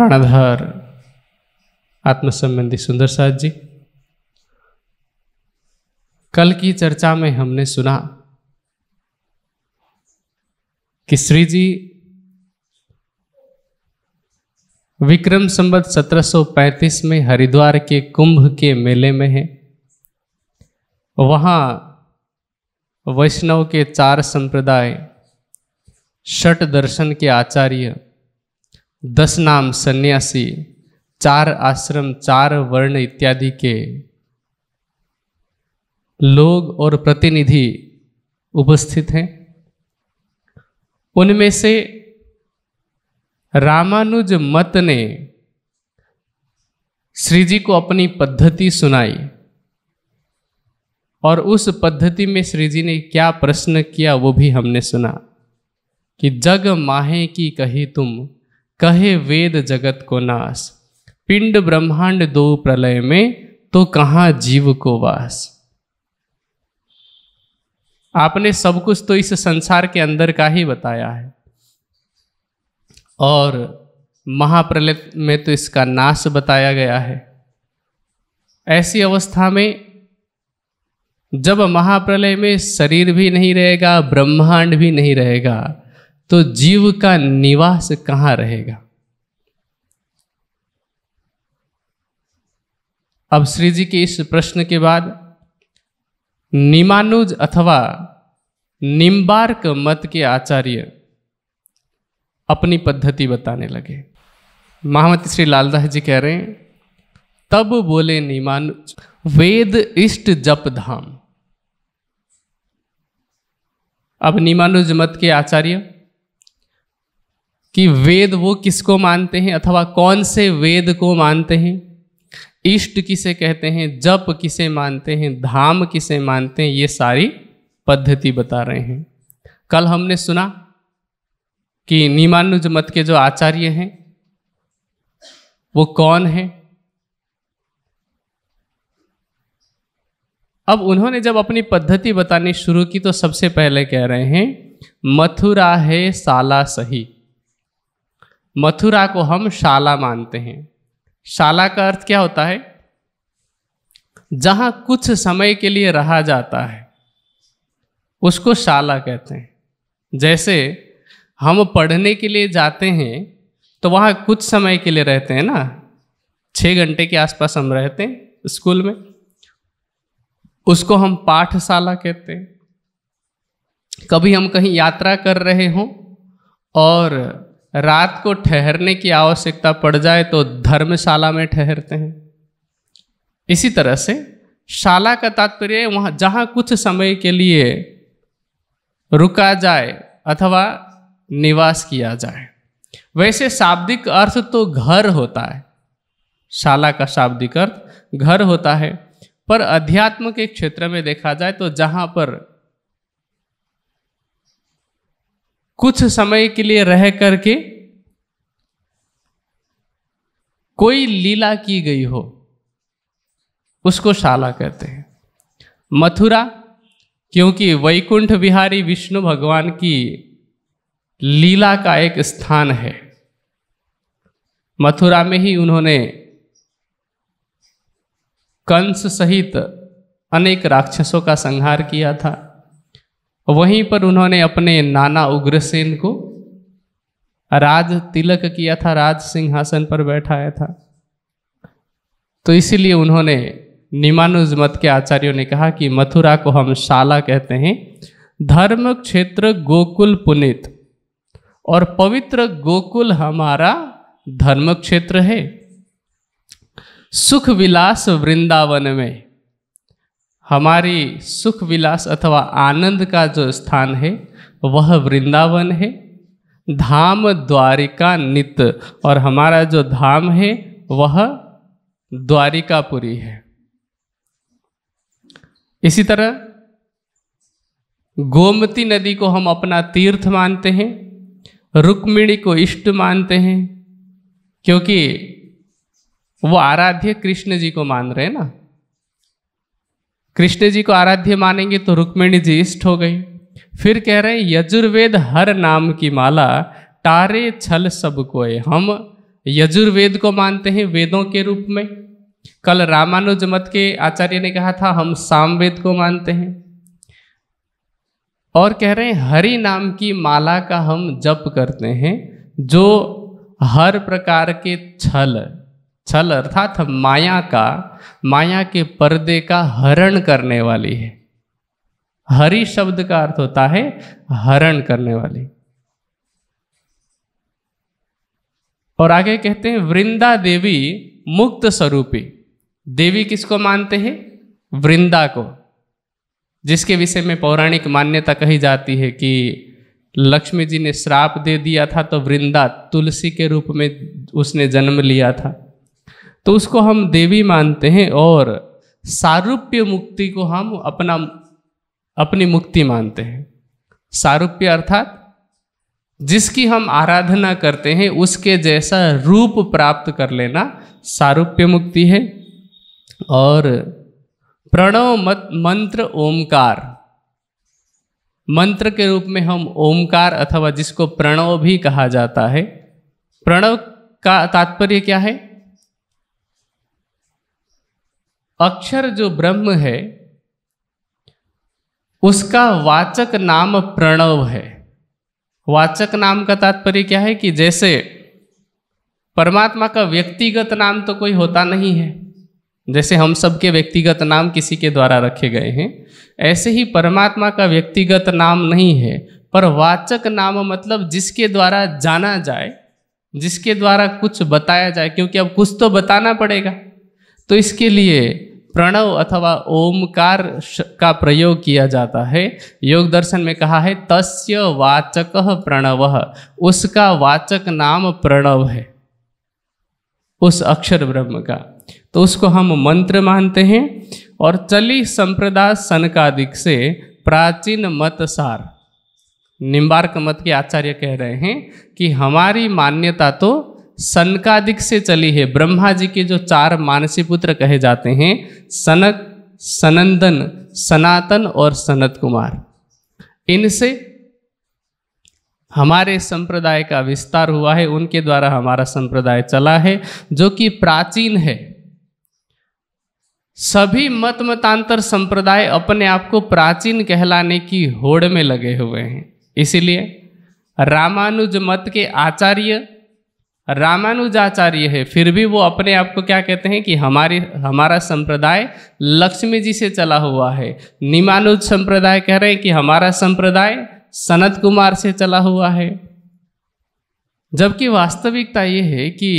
प्राणाधार आत्मसंबंधी सुंदर साहद जी कल की चर्चा में हमने सुना कि श्री जी विक्रम संबत 1735 में हरिद्वार के कुंभ के मेले में हैं वहाँ वैष्णव के चार संप्रदाय षट दर्शन के आचार्य दस नाम सन्यासी चार आश्रम चार वर्ण इत्यादि के लोग और प्रतिनिधि उपस्थित हैं उनमें से रामानुज मत ने श्री जी को अपनी पद्धति सुनाई और उस पद्धति में श्री जी ने क्या प्रश्न किया वो भी हमने सुना कि जग माहे की कही तुम कहे वेद जगत को नाश पिंड ब्रह्मांड दो प्रलय में तो कहाँ जीव को वास आपने सब कुछ तो इस संसार के अंदर का ही बताया है और महाप्रलय में तो इसका नाश बताया गया है ऐसी अवस्था में जब महाप्रलय में शरीर भी नहीं रहेगा ब्रह्मांड भी नहीं रहेगा तो जीव का निवास कहाँ रहेगा अब श्री जी के इस प्रश्न के बाद निमानुज अथवा निम्बार्क मत के आचार्य अपनी पद्धति बताने लगे महामती श्री लालदास जी कह रहे हैं तब बोले निमानुज वेद इष्ट जप धाम अब निमानुज मत के आचार्य कि वेद वो किसको मानते हैं अथवा कौन से वेद को मानते हैं इष्ट किसे कहते हैं जप किसे मानते हैं धाम किसे मानते हैं ये सारी पद्धति बता रहे हैं कल हमने सुना कि निमानुज मत के जो आचार्य हैं वो कौन है अब उन्होंने जब अपनी पद्धति बतानी शुरू की तो सबसे पहले कह रहे हैं मथुरा है साला सही मथुरा को हम शाला मानते हैं शाला का अर्थ क्या होता है जहां कुछ समय के लिए रहा जाता है उसको शाला कहते हैं जैसे हम पढ़ने के लिए जाते हैं तो वहाँ कुछ समय के लिए रहते हैं ना छः घंटे के आसपास हम रहते हैं स्कूल में उसको हम पाठशाला कहते हैं कभी हम कहीं यात्रा कर रहे हों और रात को ठहरने की आवश्यकता पड़ जाए तो धर्मशाला में ठहरते हैं इसी तरह से शाला का तात्पर्य वहाँ जहाँ कुछ समय के लिए रुका जाए अथवा निवास किया जाए वैसे शाब्दिक अर्थ तो घर होता है शाला का शाब्दिक अर्थ घर होता है पर अध्यात्म के क्षेत्र में देखा जाए तो जहाँ पर कुछ समय के लिए रह करके कोई लीला की गई हो उसको शाला कहते हैं मथुरा क्योंकि वैकुंठ बिहारी विष्णु भगवान की लीला का एक स्थान है मथुरा में ही उन्होंने कंस सहित अनेक राक्षसों का संहार किया था वहीं पर उन्होंने अपने नाना उग्रसेन को राज तिलक किया था राज सिंहासन पर बैठाया था तो इसीलिए उन्होंने निमानुज मत के आचार्यों ने कहा कि मथुरा को हम शाला कहते हैं धर्म क्षेत्र गोकुल पुनित और पवित्र गोकुल हमारा धर्म क्षेत्र है सुख विलास वृंदावन में हमारी सुख विलास अथवा आनंद का जो स्थान है वह वृंदावन है धाम द्वारिका नित और हमारा जो धाम है वह द्वारिकापुरी है इसी तरह गोमती नदी को हम अपना तीर्थ मानते हैं रुक्मिणी को इष्ट मानते हैं क्योंकि वो आराध्य कृष्ण जी को मान रहे हैं ना कृष्ण जी को आराध्य मानेंगे तो रुक्मिणी जी इष्ट हो गई फिर कह रहे हैं यजुर्वेद हर नाम की माला तारे छल सब कोय हम यजुर्वेद को मानते हैं वेदों के रूप में कल रामानुज मत के आचार्य ने कहा था हम सामवेद को मानते हैं और कह रहे हैं हरि नाम की माला का हम जप करते हैं जो हर प्रकार के छल छल अर्थात माया का माया के पर्दे का हरण करने वाली है हरि शब्द का अर्थ होता है हरण करने वाली और आगे कहते हैं वृंदा देवी मुक्त स्वरूपी देवी किसको मानते हैं वृंदा को जिसके विषय में पौराणिक मान्यता कही जाती है कि लक्ष्मी जी ने श्राप दे दिया था तो वृंदा तुलसी के रूप में उसने जन्म लिया था तो उसको हम देवी मानते हैं और सारूप्य मुक्ति को हम अपना अपनी मुक्ति मानते हैं सारूप्य अर्थात जिसकी हम आराधना करते हैं उसके जैसा रूप प्राप्त कर लेना सारूप्य मुक्ति है और प्रणव मत मंत्र ओमकार मंत्र के रूप में हम ओमकार अथवा जिसको प्रणव भी कहा जाता है प्रणव का तात्पर्य क्या है अक्षर जो ब्रह्म है उसका वाचक नाम प्रणव है वाचक नाम का तात्पर्य क्या है कि जैसे परमात्मा का व्यक्तिगत नाम तो कोई होता नहीं है जैसे हम सबके व्यक्तिगत नाम किसी के द्वारा रखे गए हैं ऐसे ही परमात्मा का व्यक्तिगत नाम नहीं है पर वाचक नाम मतलब जिसके द्वारा जाना जाए जिसके द्वारा कुछ बताया जाए क्योंकि अब कुछ तो बताना पड़ेगा तो इसके लिए प्रणव अथवा ओमकार का प्रयोग किया जाता है योग दर्शन में कहा है तस्य वाचक प्रणव उसका वाचक नाम प्रणव है उस अक्षर ब्रह्म का तो उसको हम मंत्र मानते हैं और चली संप्रदाय सनकादिक से प्राचीन मतसार निम्बार्क मत के आचार्य कह रहे हैं कि हमारी मान्यता तो सनकादिक से चली है ब्रह्मा जी के जो चार मानसी पुत्र कहे जाते हैं सनक सनंदन सनातन और सनत कुमार इनसे हमारे संप्रदाय का विस्तार हुआ है उनके द्वारा हमारा संप्रदाय चला है जो कि प्राचीन है सभी मत मतांतर संप्रदाय अपने आप को प्राचीन कहलाने की होड़ में लगे हुए हैं इसीलिए रामानुज मत के आचार्य रामानुजाचार्य है फिर भी वो अपने आप को क्या कहते हैं कि हमारी हमारा संप्रदाय लक्ष्मी जी से चला हुआ है निमानुज संप्रदाय कह रहे हैं कि हमारा संप्रदाय सनत कुमार से चला हुआ है जबकि वास्तविकता ये है कि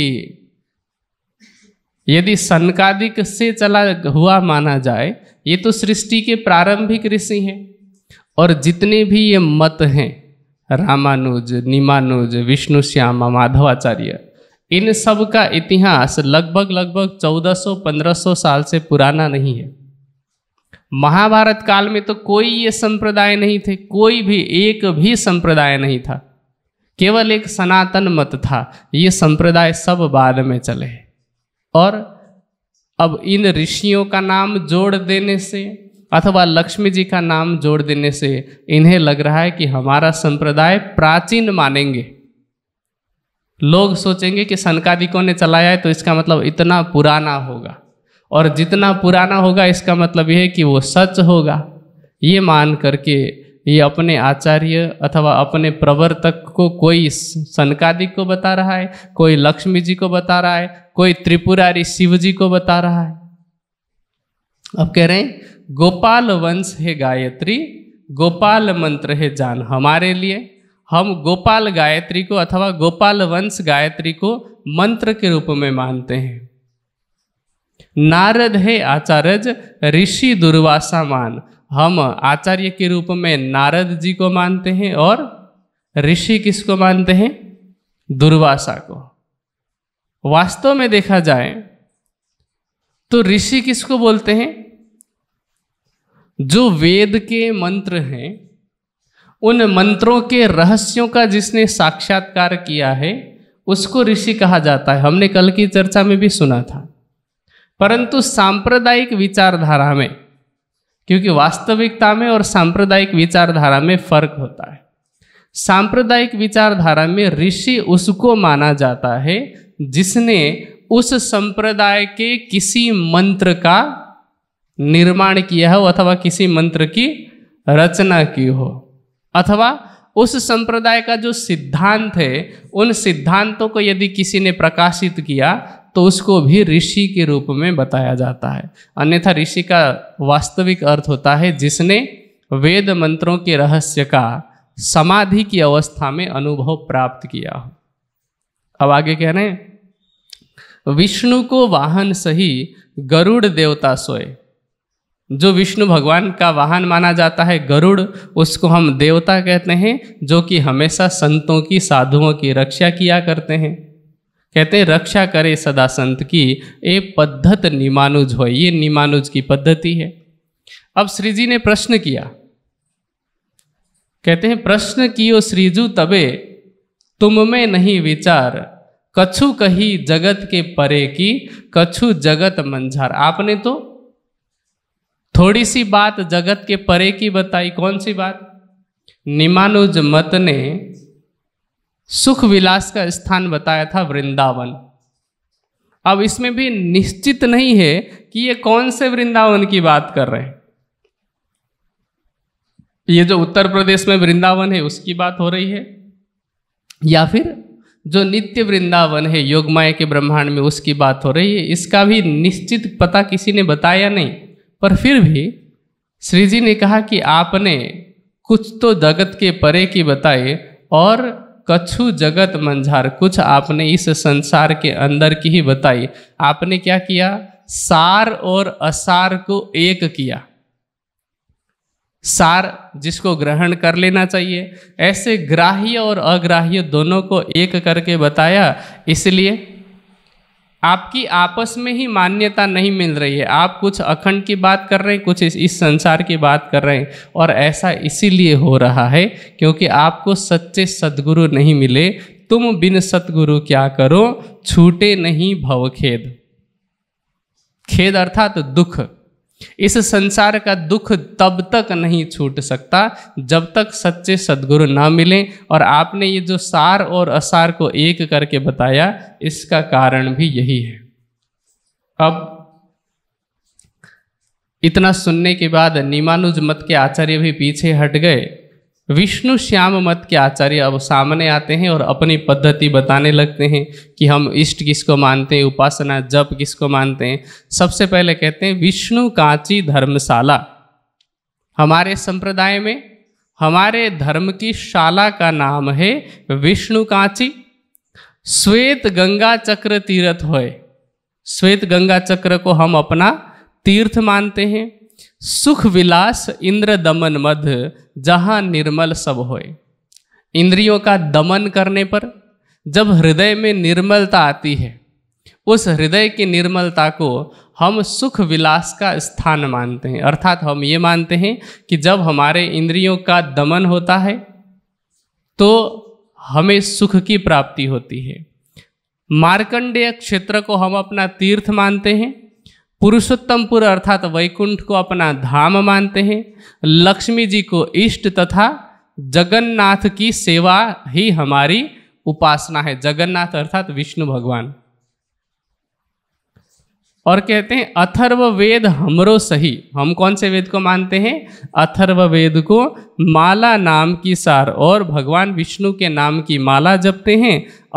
यदि सनकादिक से चला हुआ माना जाए ये तो सृष्टि के प्रारंभिक ऋषि हैं और जितने भी ये मत हैं रामानुज निमानुज विष्णु श्यामा माधवाचार्य इन सब का इतिहास लगभग लगभग 1400-1500 साल से पुराना नहीं है महाभारत काल में तो कोई ये संप्रदाय नहीं थे कोई भी एक भी संप्रदाय नहीं था केवल एक सनातन मत था ये संप्रदाय सब बाद में चले और अब इन ऋषियों का नाम जोड़ देने से अथवा लक्ष्मी जी का नाम जोड़ देने से इन्हें लग रहा है कि हमारा संप्रदाय प्राचीन मानेंगे लोग सोचेंगे कि सनकादिकों ने चलाया है तो इसका मतलब इतना पुराना होगा और जितना पुराना होगा इसका मतलब यह है कि वो सच होगा ये मान करके ये अपने आचार्य अथवा अपने प्रवर्तक को कोई सनकादिक को बता रहा है कोई लक्ष्मी जी को बता रहा है कोई त्रिपुरारी शिव जी को बता रहा है अब कह रहे हैं गोपाल वंश है गायत्री गोपाल मंत्र है जान हमारे लिए हम गोपाल गायत्री को अथवा गोपाल वंश गायत्री को मंत्र के रूप में मानते हैं नारद है आचार्य ऋषि दुर्वासा मान हम आचार्य के रूप में नारद जी को मानते हैं और ऋषि किसको मानते हैं दुर्वासा को वास्तव में देखा जाए तो ऋषि किसको बोलते हैं जो वेद के मंत्र हैं उन मंत्रों के रहस्यों का जिसने साक्षात्कार किया है उसको ऋषि कहा जाता है हमने कल की चर्चा में भी सुना था परंतु सांप्रदायिक विचारधारा में क्योंकि वास्तविकता में और सांप्रदायिक विचारधारा में फर्क होता है सांप्रदायिक विचारधारा में ऋषि उसको माना जाता है जिसने उस संप्रदाय के किसी मंत्र का निर्माण किया हो अथवा किसी मंत्र की रचना की हो अथवा उस संप्रदाय का जो सिद्धांत है उन सिद्धांतों को यदि किसी ने प्रकाशित किया तो उसको भी ऋषि के रूप में बताया जाता है अन्यथा ऋषि का वास्तविक अर्थ होता है जिसने वेद मंत्रों के रहस्य का समाधि की अवस्था में अनुभव प्राप्त किया हो अब आगे कह रहे हैं विष्णु को वाहन सही गरुड़ देवता सोए जो विष्णु भगवान का वाहन माना जाता है गरुड़ उसको हम देवता कहते हैं जो कि हमेशा संतों की साधुओं की रक्षा किया करते हैं कहते हैं रक्षा करे सदा संत की ये पद्धत निमानुज हो ये निमानुज की पद्धति है अब श्री जी ने प्रश्न किया कहते हैं प्रश्न कियो श्रीजू तबे तुम में नहीं विचार कछु कही जगत के परे की कछु जगत मंझार आपने तो थोड़ी सी बात जगत के परे की बताई कौन सी बात निमानुज मत ने सुख विलास का स्थान बताया था वृंदावन अब इसमें भी निश्चित नहीं है कि ये कौन से वृंदावन की बात कर रहे हैं ये जो उत्तर प्रदेश में वृंदावन है उसकी बात हो रही है या फिर जो नित्य वृंदावन है योगमाया के ब्रह्मांड में उसकी बात हो रही है इसका भी निश्चित पता किसी ने बताया नहीं पर फिर भी श्री जी ने कहा कि आपने कुछ तो जगत के परे की बताए और कछु जगत मंझार कुछ आपने इस संसार के अंदर की ही बताई आपने क्या किया सार और असार को एक किया सार जिसको ग्रहण कर लेना चाहिए ऐसे ग्राह्य और अग्राह्य दोनों को एक करके बताया इसलिए आपकी आपस में ही मान्यता नहीं मिल रही है आप कुछ अखंड की बात कर रहे हैं कुछ इस, इस संसार की बात कर रहे हैं और ऐसा इसीलिए हो रहा है क्योंकि आपको सच्चे सदगुरु नहीं मिले तुम बिन सतगुरु क्या करो छूटे नहीं खेद खेद अर्थात तो दुख इस संसार का दुख तब तक नहीं छूट सकता जब तक सच्चे सदगुरु ना मिले और आपने ये जो सार और असार को एक करके बताया इसका कारण भी यही है अब इतना सुनने के बाद निमानुज मत के आचार्य भी पीछे हट गए विष्णु श्याम मत के आचार्य अब सामने आते हैं और अपनी पद्धति बताने लगते हैं कि हम इष्ट किसको मानते हैं उपासना जप किसको मानते हैं सबसे पहले कहते हैं विष्णु कांची धर्मशाला हमारे संप्रदाय में हमारे धर्म की शाला का नाम है विष्णु कांची श्वेत गंगा चक्र तीर्थ होए श्वेत गंगा चक्र को हम अपना तीर्थ मानते हैं सुख विलास इंद्र दमन मध जहाँ निर्मल सब होए इंद्रियों का दमन करने पर जब हृदय में निर्मलता आती है उस हृदय की निर्मलता को हम सुख विलास का स्थान मानते हैं अर्थात हम ये मानते हैं कि जब हमारे इंद्रियों का दमन होता है तो हमें सुख की प्राप्ति होती है मार्कंडेय क्षेत्र को हम अपना तीर्थ मानते हैं पुरुषोत्तमपुर अर्थात वैकुंठ को अपना धाम मानते हैं लक्ष्मी जी को इष्ट तथा जगन्नाथ की सेवा ही हमारी उपासना है जगन्नाथ अर्थात विष्णु भगवान और कहते हैं अथर्व वेद हमरो सही हम कौन से वेद को मानते हैं अथर्व वेद को माला नाम की सार और भगवान विष्णु के नाम की माला जपते हैं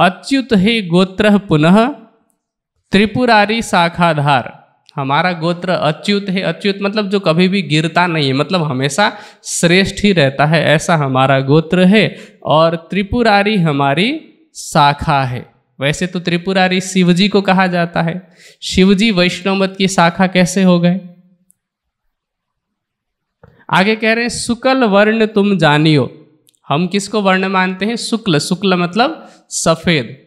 अच्युत हे गोत्र पुनः त्रिपुरारी शाखाधार हमारा गोत्र अच्युत है अच्युत मतलब जो कभी भी गिरता नहीं है मतलब हमेशा श्रेष्ठ ही रहता है ऐसा हमारा गोत्र है और त्रिपुरारी हमारी शाखा है वैसे तो त्रिपुरारी शिवजी को कहा जाता है शिवजी वैष्णव मत की शाखा कैसे हो गए आगे कह रहे हैं शुक्ल वर्ण तुम जानियो हम किसको वर्ण मानते हैं शुक्ल शुक्ल मतलब सफेद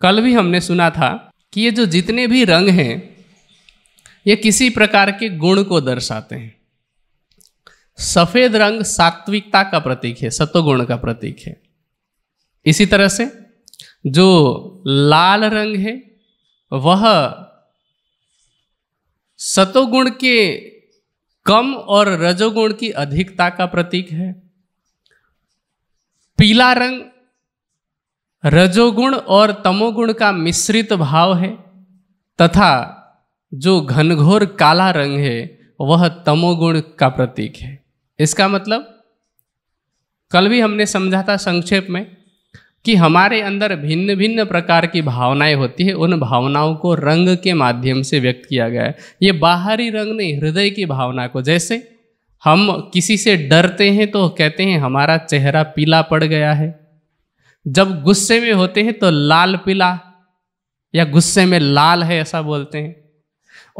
कल भी हमने सुना था कि ये जो जितने भी रंग हैं ये किसी प्रकार के गुण को दर्शाते हैं सफेद रंग सात्विकता का प्रतीक है सतोगुण का प्रतीक है इसी तरह से जो लाल रंग है वह सतोगुण के कम और रजोगुण की अधिकता का प्रतीक है पीला रंग रजोगुण और तमोगुण का मिश्रित भाव है तथा जो घनघोर काला रंग है वह तमोगुण का प्रतीक है इसका मतलब कल भी हमने समझा था संक्षेप में कि हमारे अंदर भिन्न भिन्न प्रकार की भावनाएं होती है उन भावनाओं को रंग के माध्यम से व्यक्त किया गया है ये बाहरी रंग नहीं हृदय की भावना को जैसे हम किसी से डरते हैं तो कहते हैं हमारा चेहरा पीला पड़ गया है जब गुस्से में होते हैं तो लाल पीला या गुस्से में लाल है ऐसा बोलते हैं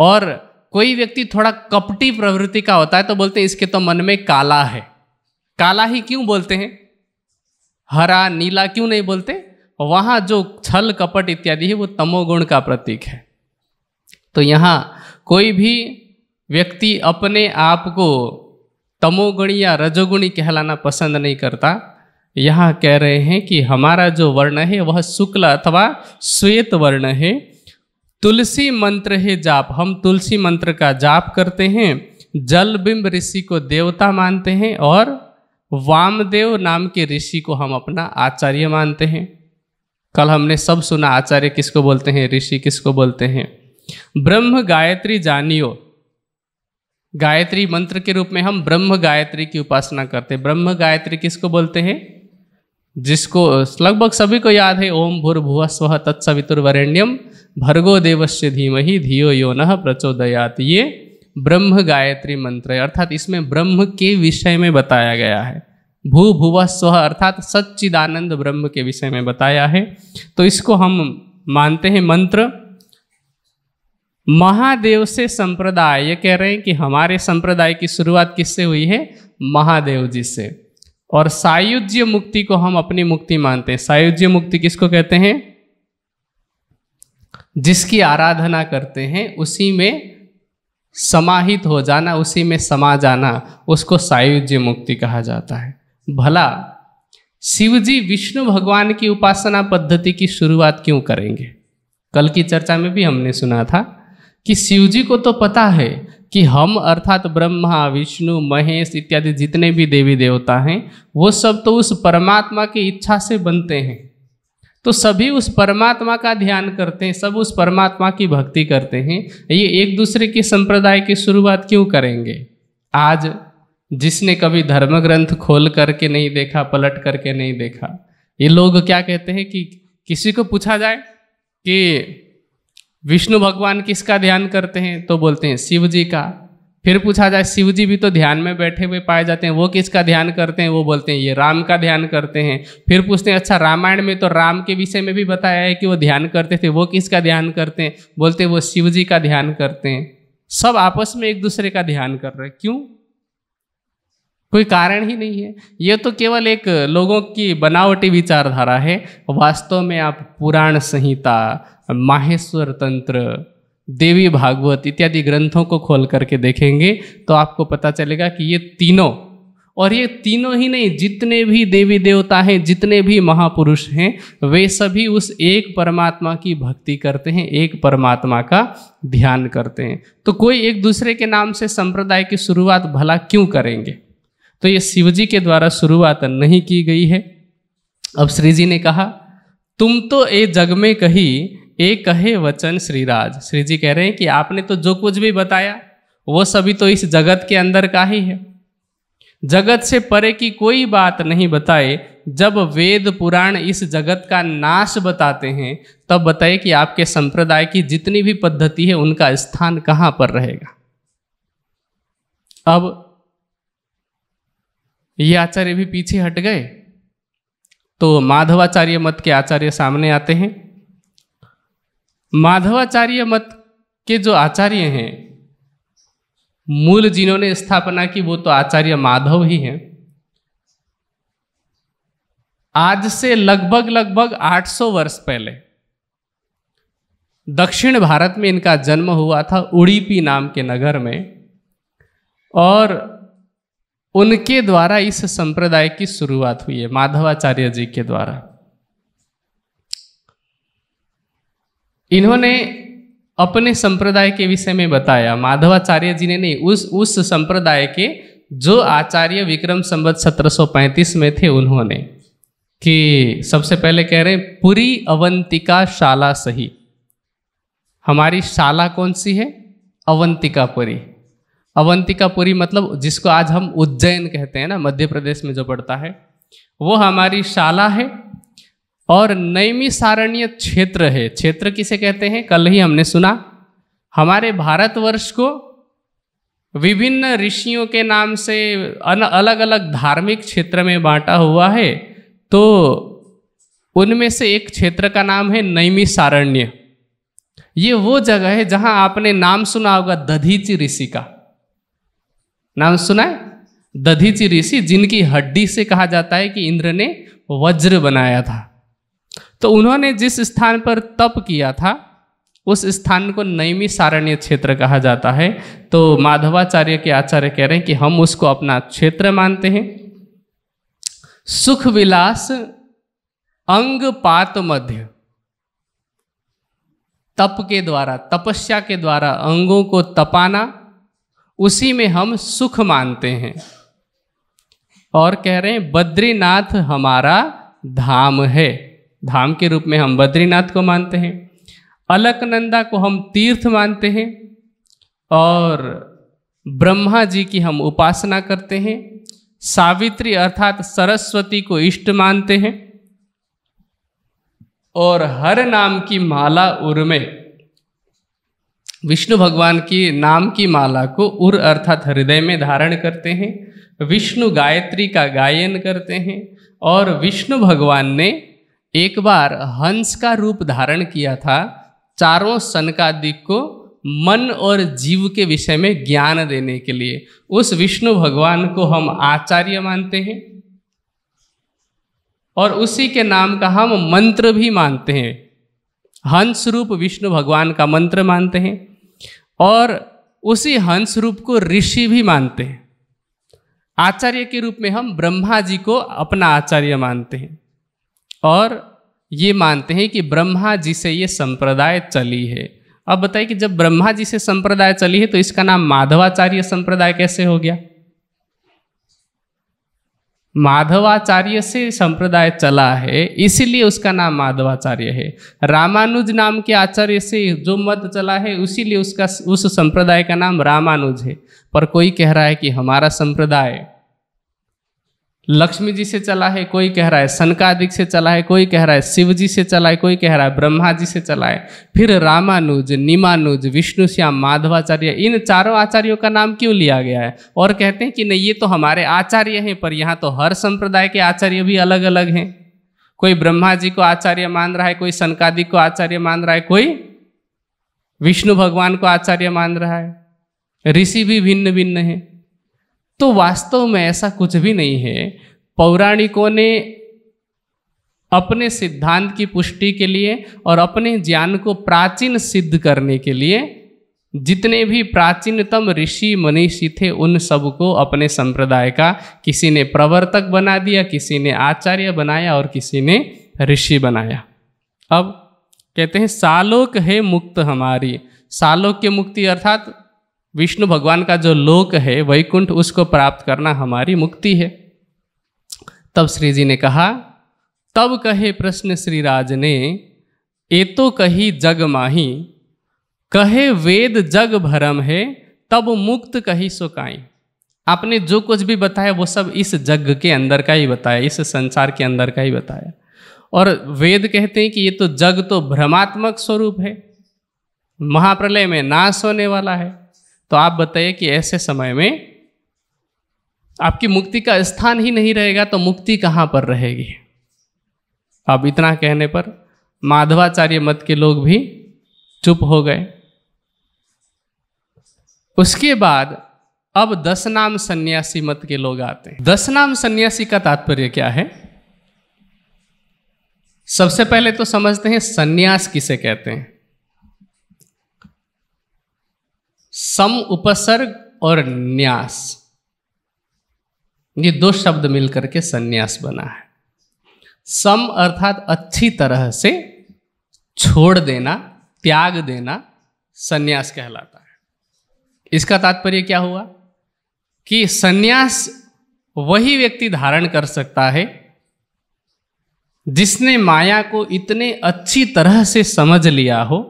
और कोई व्यक्ति थोड़ा कपटी प्रवृत्ति का होता है तो बोलते हैं इसके तो मन में काला है काला ही क्यों बोलते हैं हरा नीला क्यों नहीं बोलते वहाँ जो छल कपट इत्यादि है वो तमोगुण का प्रतीक है तो यहाँ कोई भी व्यक्ति अपने आप को तमोगुणी या रजोगुणी कहलाना पसंद नहीं करता यहाँ कह रहे हैं कि हमारा जो वर्ण है वह शुक्ल अथवा श्वेत वर्ण है तुलसी मंत्र है जाप हम तुलसी मंत्र का जाप करते हैं जल बिंब ऋषि को देवता मानते हैं और वामदेव नाम के ऋषि को हम अपना आचार्य मानते हैं कल हमने सब सुना आचार्य किसको बोलते हैं ऋषि किसको बोलते हैं ब्रह्म गायत्री जानियो गायत्री मंत्र के रूप में हम ब्रह्म गायत्री की उपासना करते हैं ब्रह्म गायत्री किसको बोलते हैं जिसको लगभग सभी को याद है ओम भूर्भुव स्व तत्सवितुर्वरेण्यम भर्गो देवस्य धीमहि धियो यो न प्रचोदयात ये ब्रह्म गायत्री मंत्र है अर्थात इसमें ब्रह्म के विषय में बताया गया है भू भुव स्व अर्थात सच्चिदानंद ब्रह्म के विषय में बताया है तो इसको हम मानते हैं मंत्र महादेव से संप्रदाय ये कह रहे हैं कि हमारे संप्रदाय की शुरुआत किससे हुई है महादेव जी से और सायुज्य मुक्ति को हम अपनी मुक्ति मानते हैं सायुज्य मुक्ति किसको कहते हैं जिसकी आराधना करते हैं उसी में समाहित हो जाना उसी में समा जाना उसको सायुज्य मुक्ति कहा जाता है भला शिवजी विष्णु भगवान की उपासना पद्धति की शुरुआत क्यों करेंगे कल की चर्चा में भी हमने सुना था कि शिव जी को तो पता है कि हम अर्थात ब्रह्मा विष्णु महेश इत्यादि जितने भी देवी देवता हैं वो सब तो उस परमात्मा की इच्छा से बनते हैं तो सभी उस परमात्मा का ध्यान करते हैं सब उस परमात्मा की भक्ति करते हैं ये एक दूसरे के संप्रदाय की शुरुआत क्यों करेंगे आज जिसने कभी धर्म ग्रंथ खोल करके नहीं देखा पलट करके नहीं देखा ये लोग क्या कहते हैं कि किसी को पूछा जाए कि विष्णु भगवान किसका ध्यान करते हैं तो बोलते हैं शिव जी का फिर पूछा जाए शिव जी भी तो ध्यान में बैठे हुए पाए जाते हैं वो किसका ध्यान करते हैं वो बोलते हैं ये राम का ध्यान करते हैं फिर पूछते हैं अच्छा रामायण में तो राम के विषय में भी बताया है कि वो ध्यान करते थे वो किसका ध्यान करते हैं बोलते हैं वो शिव जी का ध्यान करते हैं सब आपस में एक दूसरे का ध्यान कर रहे हैं क्यों कोई कारण ही नहीं है ये तो केवल एक लोगों की बनावटी विचारधारा है वास्तव में आप पुराण संहिता माहेश्वर तंत्र देवी भागवत इत्यादि ग्रंथों को खोल करके देखेंगे तो आपको पता चलेगा कि ये तीनों और ये तीनों ही नहीं जितने भी देवी देवता हैं जितने भी महापुरुष हैं वे सभी उस एक परमात्मा की भक्ति करते हैं एक परमात्मा का ध्यान करते हैं तो कोई एक दूसरे के नाम से संप्रदाय की शुरुआत भला क्यों करेंगे तो ये शिवजी के द्वारा शुरुआत नहीं की गई है अब श्री जी ने कहा तुम तो ये जग में कहीं एक कहे वचन श्रीराज श्री जी कह रहे हैं कि आपने तो जो कुछ भी बताया वो सभी तो इस जगत के अंदर का ही है जगत से परे की कोई बात नहीं बताए जब वेद पुराण इस जगत का नाश बताते हैं तब बताए कि आपके संप्रदाय की जितनी भी पद्धति है उनका स्थान कहाँ पर रहेगा अब ये आचार्य भी पीछे हट गए तो माधवाचार्य मत के आचार्य सामने आते हैं माधवाचार्य मत के जो आचार्य हैं मूल जिन्होंने स्थापना की वो तो आचार्य माधव ही हैं आज से लगभग लगभग 800 वर्ष पहले दक्षिण भारत में इनका जन्म हुआ था उड़ीपी नाम के नगर में और उनके द्वारा इस संप्रदाय की शुरुआत हुई है माधवाचार्य जी के द्वारा इन्होंने अपने संप्रदाय के विषय में बताया माधवाचार्य जी ने नहीं उस उस संप्रदाय के जो आचार्य विक्रम संवत 1735 में थे उन्होंने कि सबसे पहले कह रहे हैं पूरी अवंतिका शाला सही हमारी शाला कौन सी है अवंतिकापुरी अवंतिकापुरी मतलब जिसको आज हम उज्जैन कहते हैं ना मध्य प्रदेश में जो पड़ता है वो हमारी शाला है और नैमी सारण्य क्षेत्र है क्षेत्र किसे कहते हैं कल ही हमने सुना हमारे भारतवर्ष को विभिन्न ऋषियों के नाम से अलग अलग धार्मिक क्षेत्र में बांटा हुआ है तो उनमें से एक क्षेत्र का नाम है नैमी सारण्य ये वो जगह है जहां आपने नाम सुना होगा दधीची ऋषि का नाम सुना है दधीची ऋषि जिनकी हड्डी से कहा जाता है कि इंद्र ने वज्र बनाया था तो उन्होंने जिस स्थान पर तप किया था उस स्थान को नैमी सारण्य क्षेत्र कहा जाता है तो माधवाचार्य के आचार्य कह रहे हैं कि हम उसको अपना क्षेत्र मानते हैं सुख विलास अंग पात मध्य तप के द्वारा तपस्या के द्वारा अंगों को तपाना उसी में हम सुख मानते हैं और कह रहे हैं बद्रीनाथ हमारा धाम है धाम के रूप में हम बद्रीनाथ को मानते हैं अलकनंदा को हम तीर्थ मानते हैं और ब्रह्मा जी की हम उपासना करते हैं सावित्री अर्थात सरस्वती को इष्ट मानते हैं और हर नाम की माला उर्मे विष्णु भगवान की नाम की माला को उर अर्थात हृदय में धारण करते हैं विष्णु गायत्री का गायन करते हैं और विष्णु भगवान ने एक बार हंस का रूप धारण किया था चारों सनकादिक को मन और जीव के विषय में ज्ञान देने के लिए उस विष्णु भगवान को हम आचार्य मानते हैं और उसी के नाम का हम मंत्र भी मानते हैं हंस रूप विष्णु भगवान का मंत्र मानते हैं और उसी हंस रूप को ऋषि भी मानते हैं आचार्य के रूप में हम ब्रह्मा जी को अपना आचार्य मानते हैं और ये मानते हैं कि ब्रह्मा जी से ये संप्रदाय चली है अब बताइए कि जब ब्रह्मा जी से संप्रदाय चली है तो इसका नाम माधवाचार्य संप्रदाय कैसे हो गया माधवाचार्य से संप्रदाय चला है इसीलिए उसका नाम माधवाचार्य है रामानुज नाम के आचार्य से जो मत चला है उसीलिए उसका उस संप्रदाय का नाम रामानुज है पर कोई कह रहा है कि हमारा संप्रदाय लक्ष्मी जी से चला है कोई कह रहा है सनकादिक से चला है कोई कह रहा है शिव जी से चला है कोई कह रहा है ब्रह्मा जी से चला है फिर रामानुज निमानुज विष्णु श्याम माधवाचार्य इन चारों आचार्यों का नाम क्यों लिया गया है और कहते हैं कि नहीं ये तो हमारे आचार्य हैं पर यहाँ तो हर संप्रदाय के आचार्य भी अलग अलग हैं कोई ब्रह्मा जी को आचार्य मान रहा है कोई सनकादिक को आचार्य मान रहा है कोई विष्णु भगवान को आचार्य मान रहा है ऋषि भी भिन्न भिन्न है तो वास्तव में ऐसा कुछ भी नहीं है पौराणिकों ने अपने सिद्धांत की पुष्टि के लिए और अपने ज्ञान को प्राचीन सिद्ध करने के लिए जितने भी प्राचीनतम ऋषि मनीषी थे उन सबको अपने संप्रदाय का किसी ने प्रवर्तक बना दिया किसी ने आचार्य बनाया और किसी ने ऋषि बनाया अब कहते हैं सालोक है मुक्त हमारी सालोक के मुक्ति अर्थात विष्णु भगवान का जो लोक है वैकुंठ उसको प्राप्त करना हमारी मुक्ति है तब श्री जी ने कहा तब कहे प्रश्न श्रीराज ने ए तो कही जग माही कहे वेद जग भरम है तब मुक्त कही सुकाई आपने जो कुछ भी बताया वो सब इस जग के अंदर का ही बताया इस संसार के अंदर का ही बताया और वेद कहते हैं कि ये तो जग तो भ्रमात्मक स्वरूप है महाप्रलय में नाश होने वाला है तो आप बताइए कि ऐसे समय में आपकी मुक्ति का स्थान ही नहीं रहेगा तो मुक्ति कहाँ पर रहेगी अब इतना कहने पर माधवाचार्य मत के लोग भी चुप हो गए उसके बाद अब दस नाम सन्यासी मत के लोग आते हैं दस नाम सन्यासी का तात्पर्य क्या है सबसे पहले तो समझते हैं सन्यास किसे कहते हैं सम उपसर्ग और न्यास ये दो शब्द मिलकर के संन्यास बना है सम अर्थात अच्छी तरह से छोड़ देना त्याग देना संन्यास कहलाता है इसका तात्पर्य क्या हुआ कि संन्यास वही व्यक्ति धारण कर सकता है जिसने माया को इतने अच्छी तरह से समझ लिया हो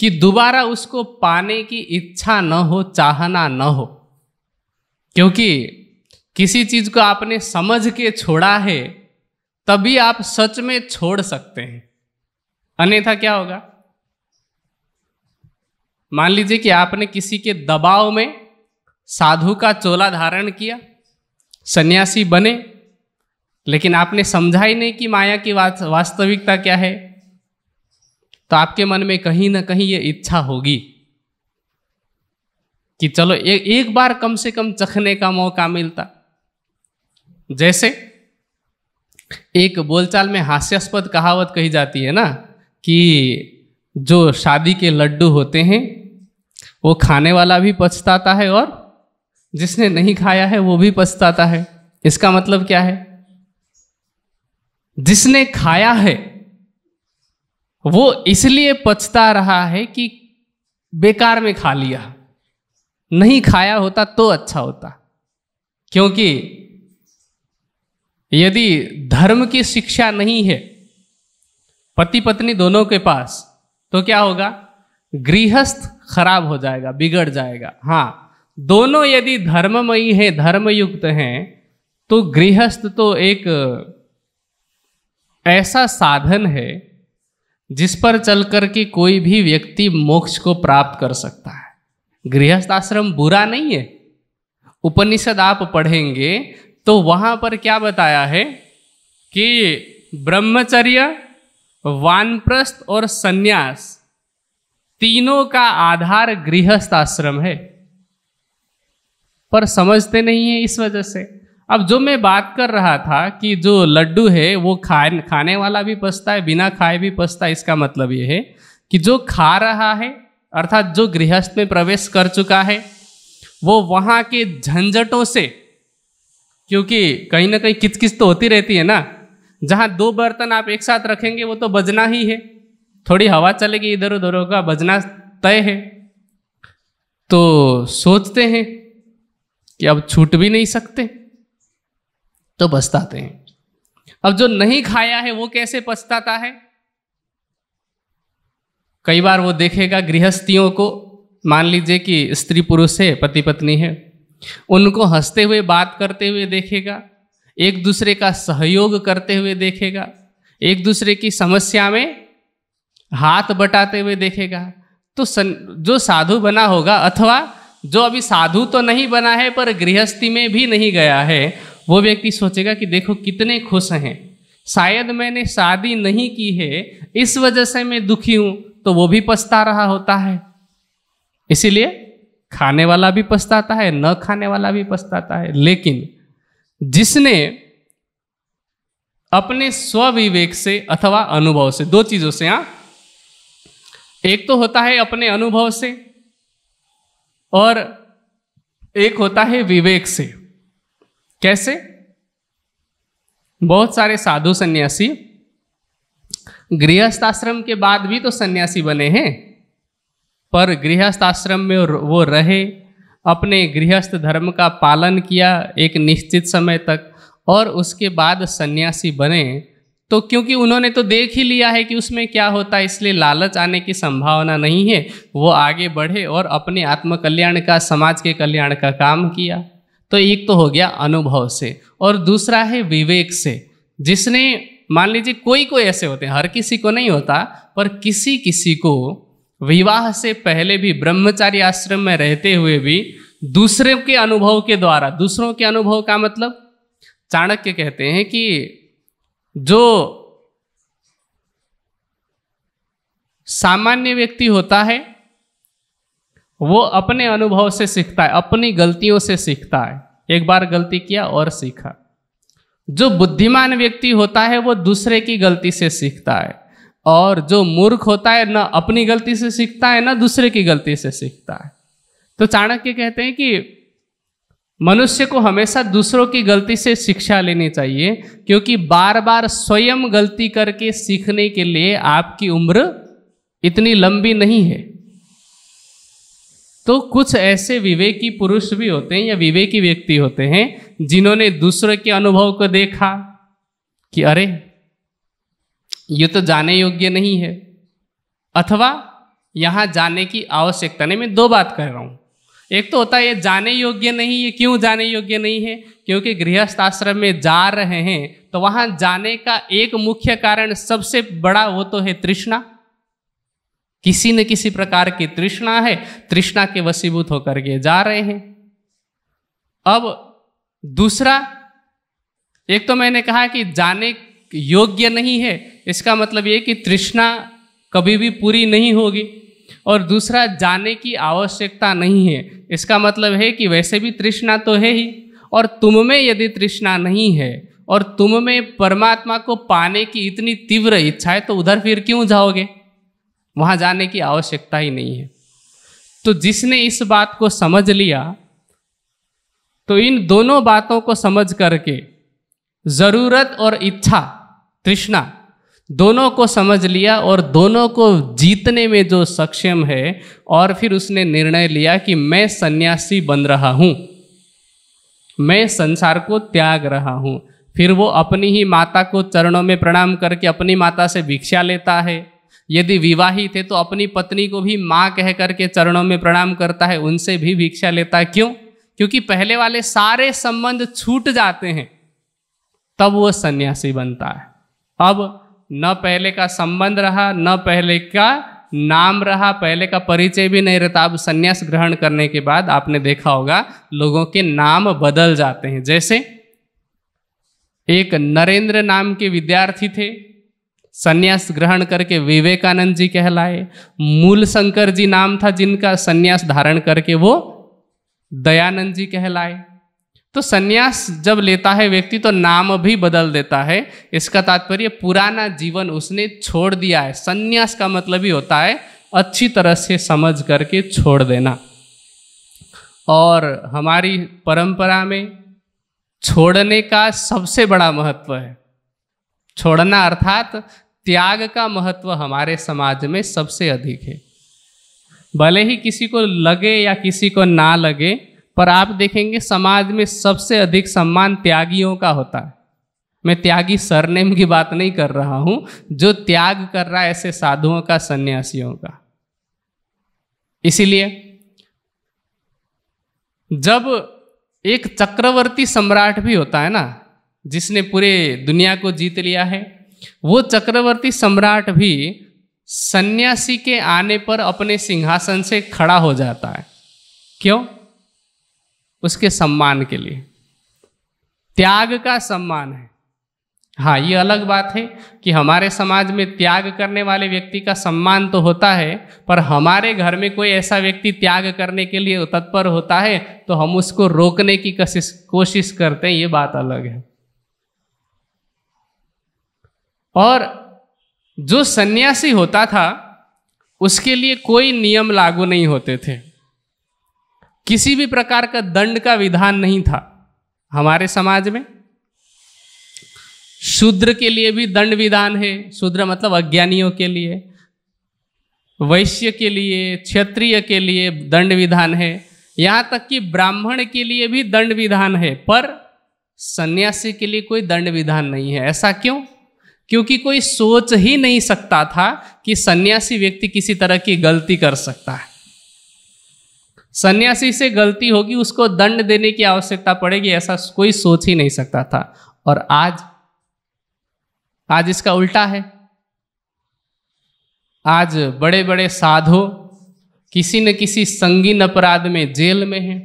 कि दोबारा उसको पाने की इच्छा न हो चाहना न हो क्योंकि किसी चीज़ को आपने समझ के छोड़ा है तभी आप सच में छोड़ सकते हैं अन्यथा क्या होगा मान लीजिए कि आपने किसी के दबाव में साधु का चोला धारण किया सन्यासी बने लेकिन आपने समझा ही नहीं कि माया की वास्तविकता क्या है तो आपके मन में कहीं ना कहीं ये इच्छा होगी कि चलो ए, एक बार कम से कम चखने का मौका मिलता जैसे एक बोलचाल में हास्यास्पद कहावत कही जाती है ना कि जो शादी के लड्डू होते हैं वो खाने वाला भी पछताता है और जिसने नहीं खाया है वो भी पछताता है इसका मतलब क्या है जिसने खाया है वो इसलिए पछता रहा है कि बेकार में खा लिया नहीं खाया होता तो अच्छा होता क्योंकि यदि धर्म की शिक्षा नहीं है पति पत्नी दोनों के पास तो क्या होगा गृहस्थ खराब हो जाएगा बिगड़ जाएगा हाँ दोनों यदि धर्ममयी हैं धर्मयुक्त हैं तो गृहस्थ तो एक ऐसा साधन है जिस पर चल कर के कोई भी व्यक्ति मोक्ष को प्राप्त कर सकता है गृहस्थ आश्रम बुरा नहीं है उपनिषद आप पढ़ेंगे तो वहां पर क्या बताया है कि ब्रह्मचर्य वानप्रस्थ और सन्यास तीनों का आधार गृहस्थ आश्रम है पर समझते नहीं है इस वजह से अब जो मैं बात कर रहा था कि जो लड्डू है वो खा खाने वाला भी पछता है बिना खाए भी पछता है इसका मतलब ये है कि जो खा रहा है अर्थात जो गृहस्थ में प्रवेश कर चुका है वो वहाँ के झंझटों से क्योंकि कहीं ना कहीं किचकिच तो होती रहती है ना जहाँ दो बर्तन आप एक साथ रखेंगे वो तो बजना ही है थोड़ी हवा चलेगी इधर उधर होगा बजना तय है तो सोचते हैं कि अब छूट भी नहीं सकते तो पछताते हैं अब जो नहीं खाया है वो कैसे पछताता है कई बार वो देखेगा गृहस्थियों को मान लीजिए कि स्त्री पुरुष है पति पत्नी है उनको हंसते हुए बात करते हुए देखेगा एक दूसरे का सहयोग करते हुए देखेगा एक दूसरे की समस्या में हाथ बटाते हुए देखेगा तो सन, जो साधु बना होगा अथवा जो अभी साधु तो नहीं बना है पर गृहस्थी में भी नहीं गया है वो व्यक्ति सोचेगा कि देखो कितने खुश हैं शायद मैंने शादी नहीं की है इस वजह से मैं दुखी हूं तो वो भी पछता रहा होता है इसीलिए खाने वाला भी पछताता है न खाने वाला भी पछताता है लेकिन जिसने अपने स्वविवेक से अथवा अनुभव से दो चीजों से हाँ एक तो होता है अपने अनुभव से और एक होता है विवेक से कैसे बहुत सारे साधु सन्यासी गृहस्थ आश्रम के बाद भी तो सन्यासी बने हैं पर गृहस्थ आश्रम में वो रहे अपने गृहस्थ धर्म का पालन किया एक निश्चित समय तक और उसके बाद सन्यासी बने तो क्योंकि उन्होंने तो देख ही लिया है कि उसमें क्या होता है इसलिए लालच आने की संभावना नहीं है वो आगे बढ़े और अपने आत्मकल्याण का समाज के कल्याण का काम किया तो एक तो हो गया अनुभव से और दूसरा है विवेक से जिसने मान लीजिए कोई कोई ऐसे होते हैं हर किसी को नहीं होता पर किसी किसी को विवाह से पहले भी ब्रह्मचारी आश्रम में रहते हुए भी दूसरे के अनुभव के द्वारा दूसरों के अनुभव का मतलब चाणक्य कहते हैं कि जो सामान्य व्यक्ति होता है वो अपने अनुभव से सीखता है अपनी गलतियों से सीखता है एक बार गलती किया और सीखा जो बुद्धिमान व्यक्ति होता है वो दूसरे की गलती से सीखता है और जो मूर्ख होता है ना अपनी गलती से सीखता है ना दूसरे की गलती से सीखता है तो चाणक्य कहते हैं कि मनुष्य को हमेशा दूसरों की गलती से शिक्षा लेनी चाहिए क्योंकि बार बार स्वयं गलती करके सीखने के लिए आपकी उम्र इतनी लंबी नहीं है तो कुछ ऐसे विवेकी पुरुष भी होते हैं या विवेकी व्यक्ति होते हैं जिन्होंने दूसरे के अनुभव को देखा कि अरे ये तो जाने योग्य नहीं है अथवा यहाँ जाने की आवश्यकता नहीं मैं दो बात कर रहा हूँ एक तो होता है ये जाने योग्य नहीं है क्यों जाने योग्य नहीं है क्योंकि गृहस्थ आश्रम में जा रहे हैं तो वहाँ जाने का एक मुख्य कारण सबसे बड़ा वो तो है तृष्णा किसी न किसी प्रकार की तृष्णा है तृष्णा के वसीभूत होकर के जा रहे हैं अब दूसरा एक तो मैंने कहा कि जाने योग्य नहीं है इसका मतलब ये कि तृष्णा कभी भी पूरी नहीं होगी और दूसरा जाने की आवश्यकता नहीं है इसका मतलब है कि वैसे भी तृष्णा तो है ही और तुम में यदि तृष्णा नहीं है और तुम में परमात्मा को पाने की इतनी तीव्र इच्छा है तो उधर फिर क्यों जाओगे वहाँ जाने की आवश्यकता ही नहीं है तो जिसने इस बात को समझ लिया तो इन दोनों बातों को समझ करके ज़रूरत और इच्छा तृष्णा दोनों को समझ लिया और दोनों को जीतने में जो सक्षम है और फिर उसने निर्णय लिया कि मैं सन्यासी बन रहा हूँ मैं संसार को त्याग रहा हूँ फिर वो अपनी ही माता को चरणों में प्रणाम करके अपनी माता से भिक्षा लेता है यदि विवाहित है तो अपनी पत्नी को भी माँ कह करके चरणों में प्रणाम करता है उनसे भी भिक्षा लेता है क्यों क्योंकि पहले वाले सारे संबंध छूट जाते हैं तब वो सन्यासी बनता है अब न पहले का संबंध रहा न पहले का नाम रहा पहले का परिचय भी नहीं रहता अब संन्यास ग्रहण करने के बाद आपने देखा होगा लोगों के नाम बदल जाते हैं जैसे एक नरेंद्र नाम के विद्यार्थी थे सन्यास ग्रहण करके विवेकानंद जी कहलाए मूल शंकर जी नाम था जिनका सन्यास धारण करके वो दयानंद जी कहलाए तो सन्यास जब लेता है व्यक्ति तो नाम भी बदल देता है इसका तात्पर्य पुराना जीवन उसने छोड़ दिया है सन्यास का मतलब ही होता है अच्छी तरह से समझ करके छोड़ देना और हमारी परंपरा में छोड़ने का सबसे बड़ा महत्व है छोड़ना अर्थात त्याग का महत्व हमारे समाज में सबसे अधिक है भले ही किसी को लगे या किसी को ना लगे पर आप देखेंगे समाज में सबसे अधिक सम्मान त्यागियों का होता है मैं त्यागी सरनेम की बात नहीं कर रहा हूं जो त्याग कर रहा है ऐसे साधुओं का सन्यासियों का इसीलिए जब एक चक्रवर्ती सम्राट भी होता है ना जिसने पूरे दुनिया को जीत लिया है वो चक्रवर्ती सम्राट भी सन्यासी के आने पर अपने सिंहासन से खड़ा हो जाता है क्यों उसके सम्मान के लिए त्याग का सम्मान है हाँ ये अलग बात है कि हमारे समाज में त्याग करने वाले व्यक्ति का सम्मान तो होता है पर हमारे घर में कोई ऐसा व्यक्ति त्याग करने के लिए तत्पर होता है तो हम उसको रोकने की कोशिश करते हैं ये बात अलग है और जो सन्यासी होता था उसके लिए कोई नियम लागू नहीं होते थे किसी भी प्रकार का दंड का विधान नहीं था हमारे समाज में शूद्र के लिए भी दंड विधान है शूद्र मतलब अज्ञानियों के लिए वैश्य के लिए क्षत्रिय के लिए दंड विधान है यहाँ तक कि ब्राह्मण के लिए भी दंड विधान है पर सन्यासी के लिए कोई दंड विधान नहीं है ऐसा क्यों क्योंकि कोई सोच ही नहीं सकता था कि सन्यासी व्यक्ति किसी तरह की गलती कर सकता है सन्यासी से गलती होगी उसको दंड देने की आवश्यकता पड़ेगी ऐसा कोई सोच ही नहीं सकता था और आज आज इसका उल्टा है आज बड़े बड़े साधु किसी न किसी संगीन अपराध में जेल में हैं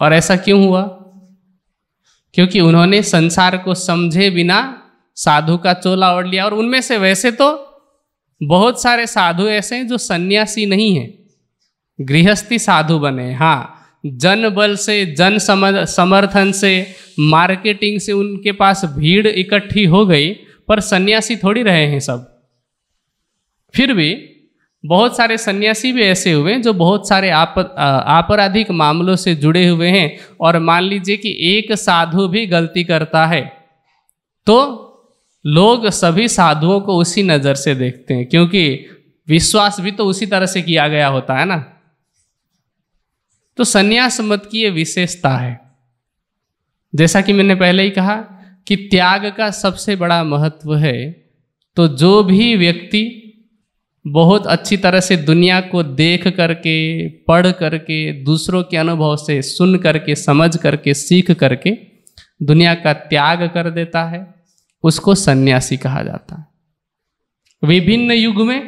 और ऐसा क्यों हुआ क्योंकि उन्होंने संसार को समझे बिना साधु का चोला ओढ़ लिया और उनमें से वैसे तो बहुत सारे साधु ऐसे हैं जो सन्यासी नहीं हैं गृहस्थी साधु बने हाँ जन बल से जन समर्थन से मार्केटिंग से उनके पास भीड़ इकट्ठी हो गई पर सन्यासी थोड़ी रहे हैं सब फिर भी बहुत सारे सन्यासी भी ऐसे हुए जो बहुत सारे आप आपराधिक मामलों से जुड़े हुए हैं और मान लीजिए कि एक साधु भी गलती करता है तो लोग सभी साधुओं को उसी नज़र से देखते हैं क्योंकि विश्वास भी तो उसी तरह से किया गया होता है ना तो संन्यास मत की ये विशेषता है जैसा कि मैंने पहले ही कहा कि त्याग का सबसे बड़ा महत्व है तो जो भी व्यक्ति बहुत अच्छी तरह से दुनिया को देख करके पढ़ करके दूसरों के अनुभव से सुन करके समझ करके सीख करके दुनिया का त्याग कर देता है उसको सन्यासी कहा जाता है विभिन्न युग में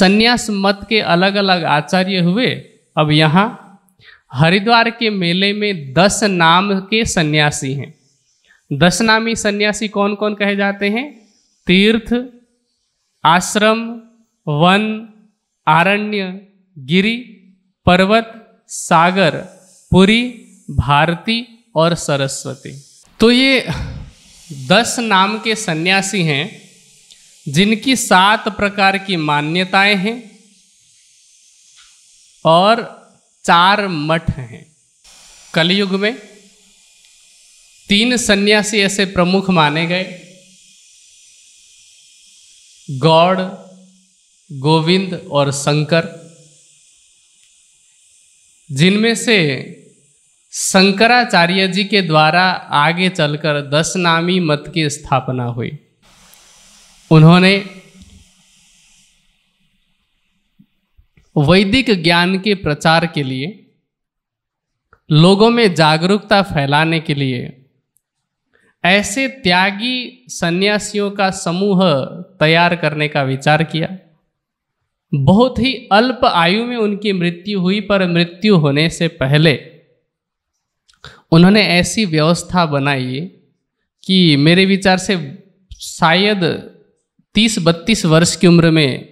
सन्यास मत के अलग अलग आचार्य हुए अब यहाँ हरिद्वार के मेले में दस नाम के सन्यासी हैं दस नामी सन्यासी कौन कौन कहे जाते हैं तीर्थ आश्रम वन आरण्य गिरी पर्वत सागर पुरी भारती और सरस्वती तो ये दस नाम के सन्यासी हैं जिनकी सात प्रकार की मान्यताएं हैं और चार मठ हैं कलयुग में तीन सन्यासी ऐसे प्रमुख माने गए गौड़ गोविंद और शंकर जिनमें से शंकराचार्य जी के द्वारा आगे चलकर दस नामी मत की स्थापना हुई उन्होंने वैदिक ज्ञान के प्रचार के लिए लोगों में जागरूकता फैलाने के लिए ऐसे त्यागी सन्यासियों का समूह तैयार करने का विचार किया बहुत ही अल्प आयु में उनकी मृत्यु हुई पर मृत्यु होने से पहले उन्होंने ऐसी व्यवस्था बनाई कि मेरे विचार से शायद तीस बत्तीस वर्ष की उम्र में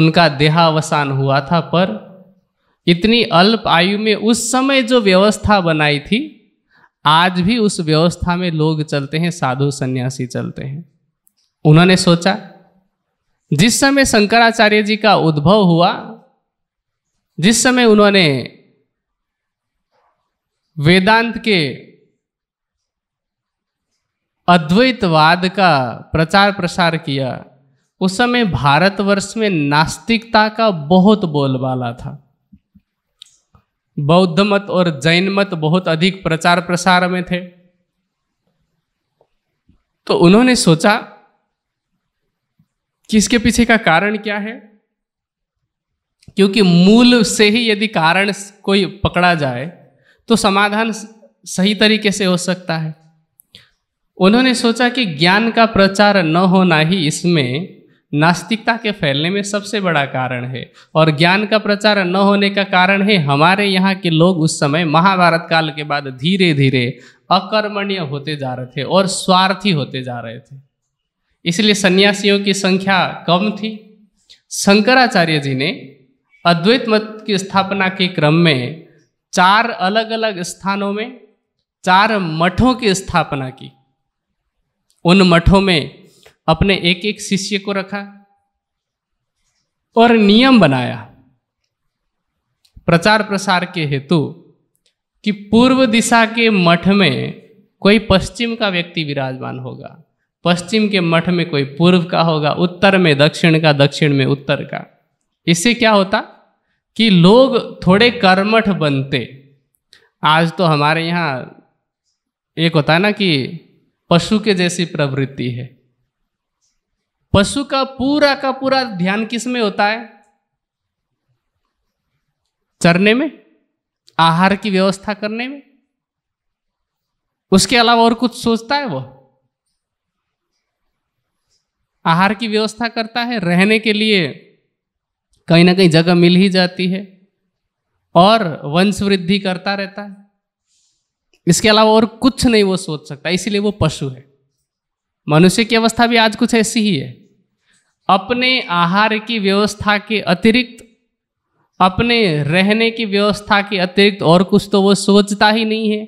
उनका देहावसान हुआ था पर इतनी अल्प आयु में उस समय जो व्यवस्था बनाई थी आज भी उस व्यवस्था में लोग चलते हैं साधु संन्यासी चलते हैं उन्होंने सोचा जिस समय शंकराचार्य जी का उद्भव हुआ जिस समय उन्होंने वेदांत के अद्वैतवाद का प्रचार प्रसार किया उस समय भारतवर्ष में नास्तिकता का बहुत बोलबाला था बौद्ध मत और जैन मत बहुत अधिक प्रचार प्रसार में थे तो उन्होंने सोचा कि इसके पीछे का कारण क्या है क्योंकि मूल से ही यदि कारण कोई पकड़ा जाए तो समाधान सही तरीके से हो सकता है उन्होंने सोचा कि ज्ञान का प्रचार न होना ही इसमें नास्तिकता के फैलने में सबसे बड़ा कारण है और ज्ञान का प्रचार न होने का कारण है हमारे यहाँ के लोग उस समय महाभारत काल के बाद धीरे धीरे अकर्मण्य होते जा रहे थे और स्वार्थी होते जा रहे थे इसलिए सन्यासियों की संख्या कम थी शंकराचार्य जी ने अद्वैत मत की स्थापना के क्रम में चार अलग अलग स्थानों में चार मठों की स्थापना की उन मठों में अपने एक एक शिष्य को रखा और नियम बनाया प्रचार प्रसार के हेतु कि पूर्व दिशा के मठ में कोई पश्चिम का व्यक्ति विराजमान होगा पश्चिम के मठ में कोई पूर्व का होगा उत्तर में दक्षिण का दक्षिण में उत्तर का इससे क्या होता कि लोग थोड़े कर्मठ बनते आज तो हमारे यहाँ एक होता है ना कि पशु के जैसी प्रवृत्ति है पशु का पूरा का पूरा ध्यान किस में होता है चरने में आहार की व्यवस्था करने में उसके अलावा और कुछ सोचता है वो आहार की व्यवस्था करता है रहने के लिए कहीं ना कहीं जगह मिल ही जाती है और वंश वृद्धि करता रहता है इसके अलावा और कुछ नहीं वो सोच सकता इसीलिए वो पशु है मनुष्य की अवस्था भी आज कुछ ऐसी ही है अपने आहार की व्यवस्था के अतिरिक्त अपने रहने की व्यवस्था के अतिरिक्त और कुछ तो वो सोचता ही नहीं है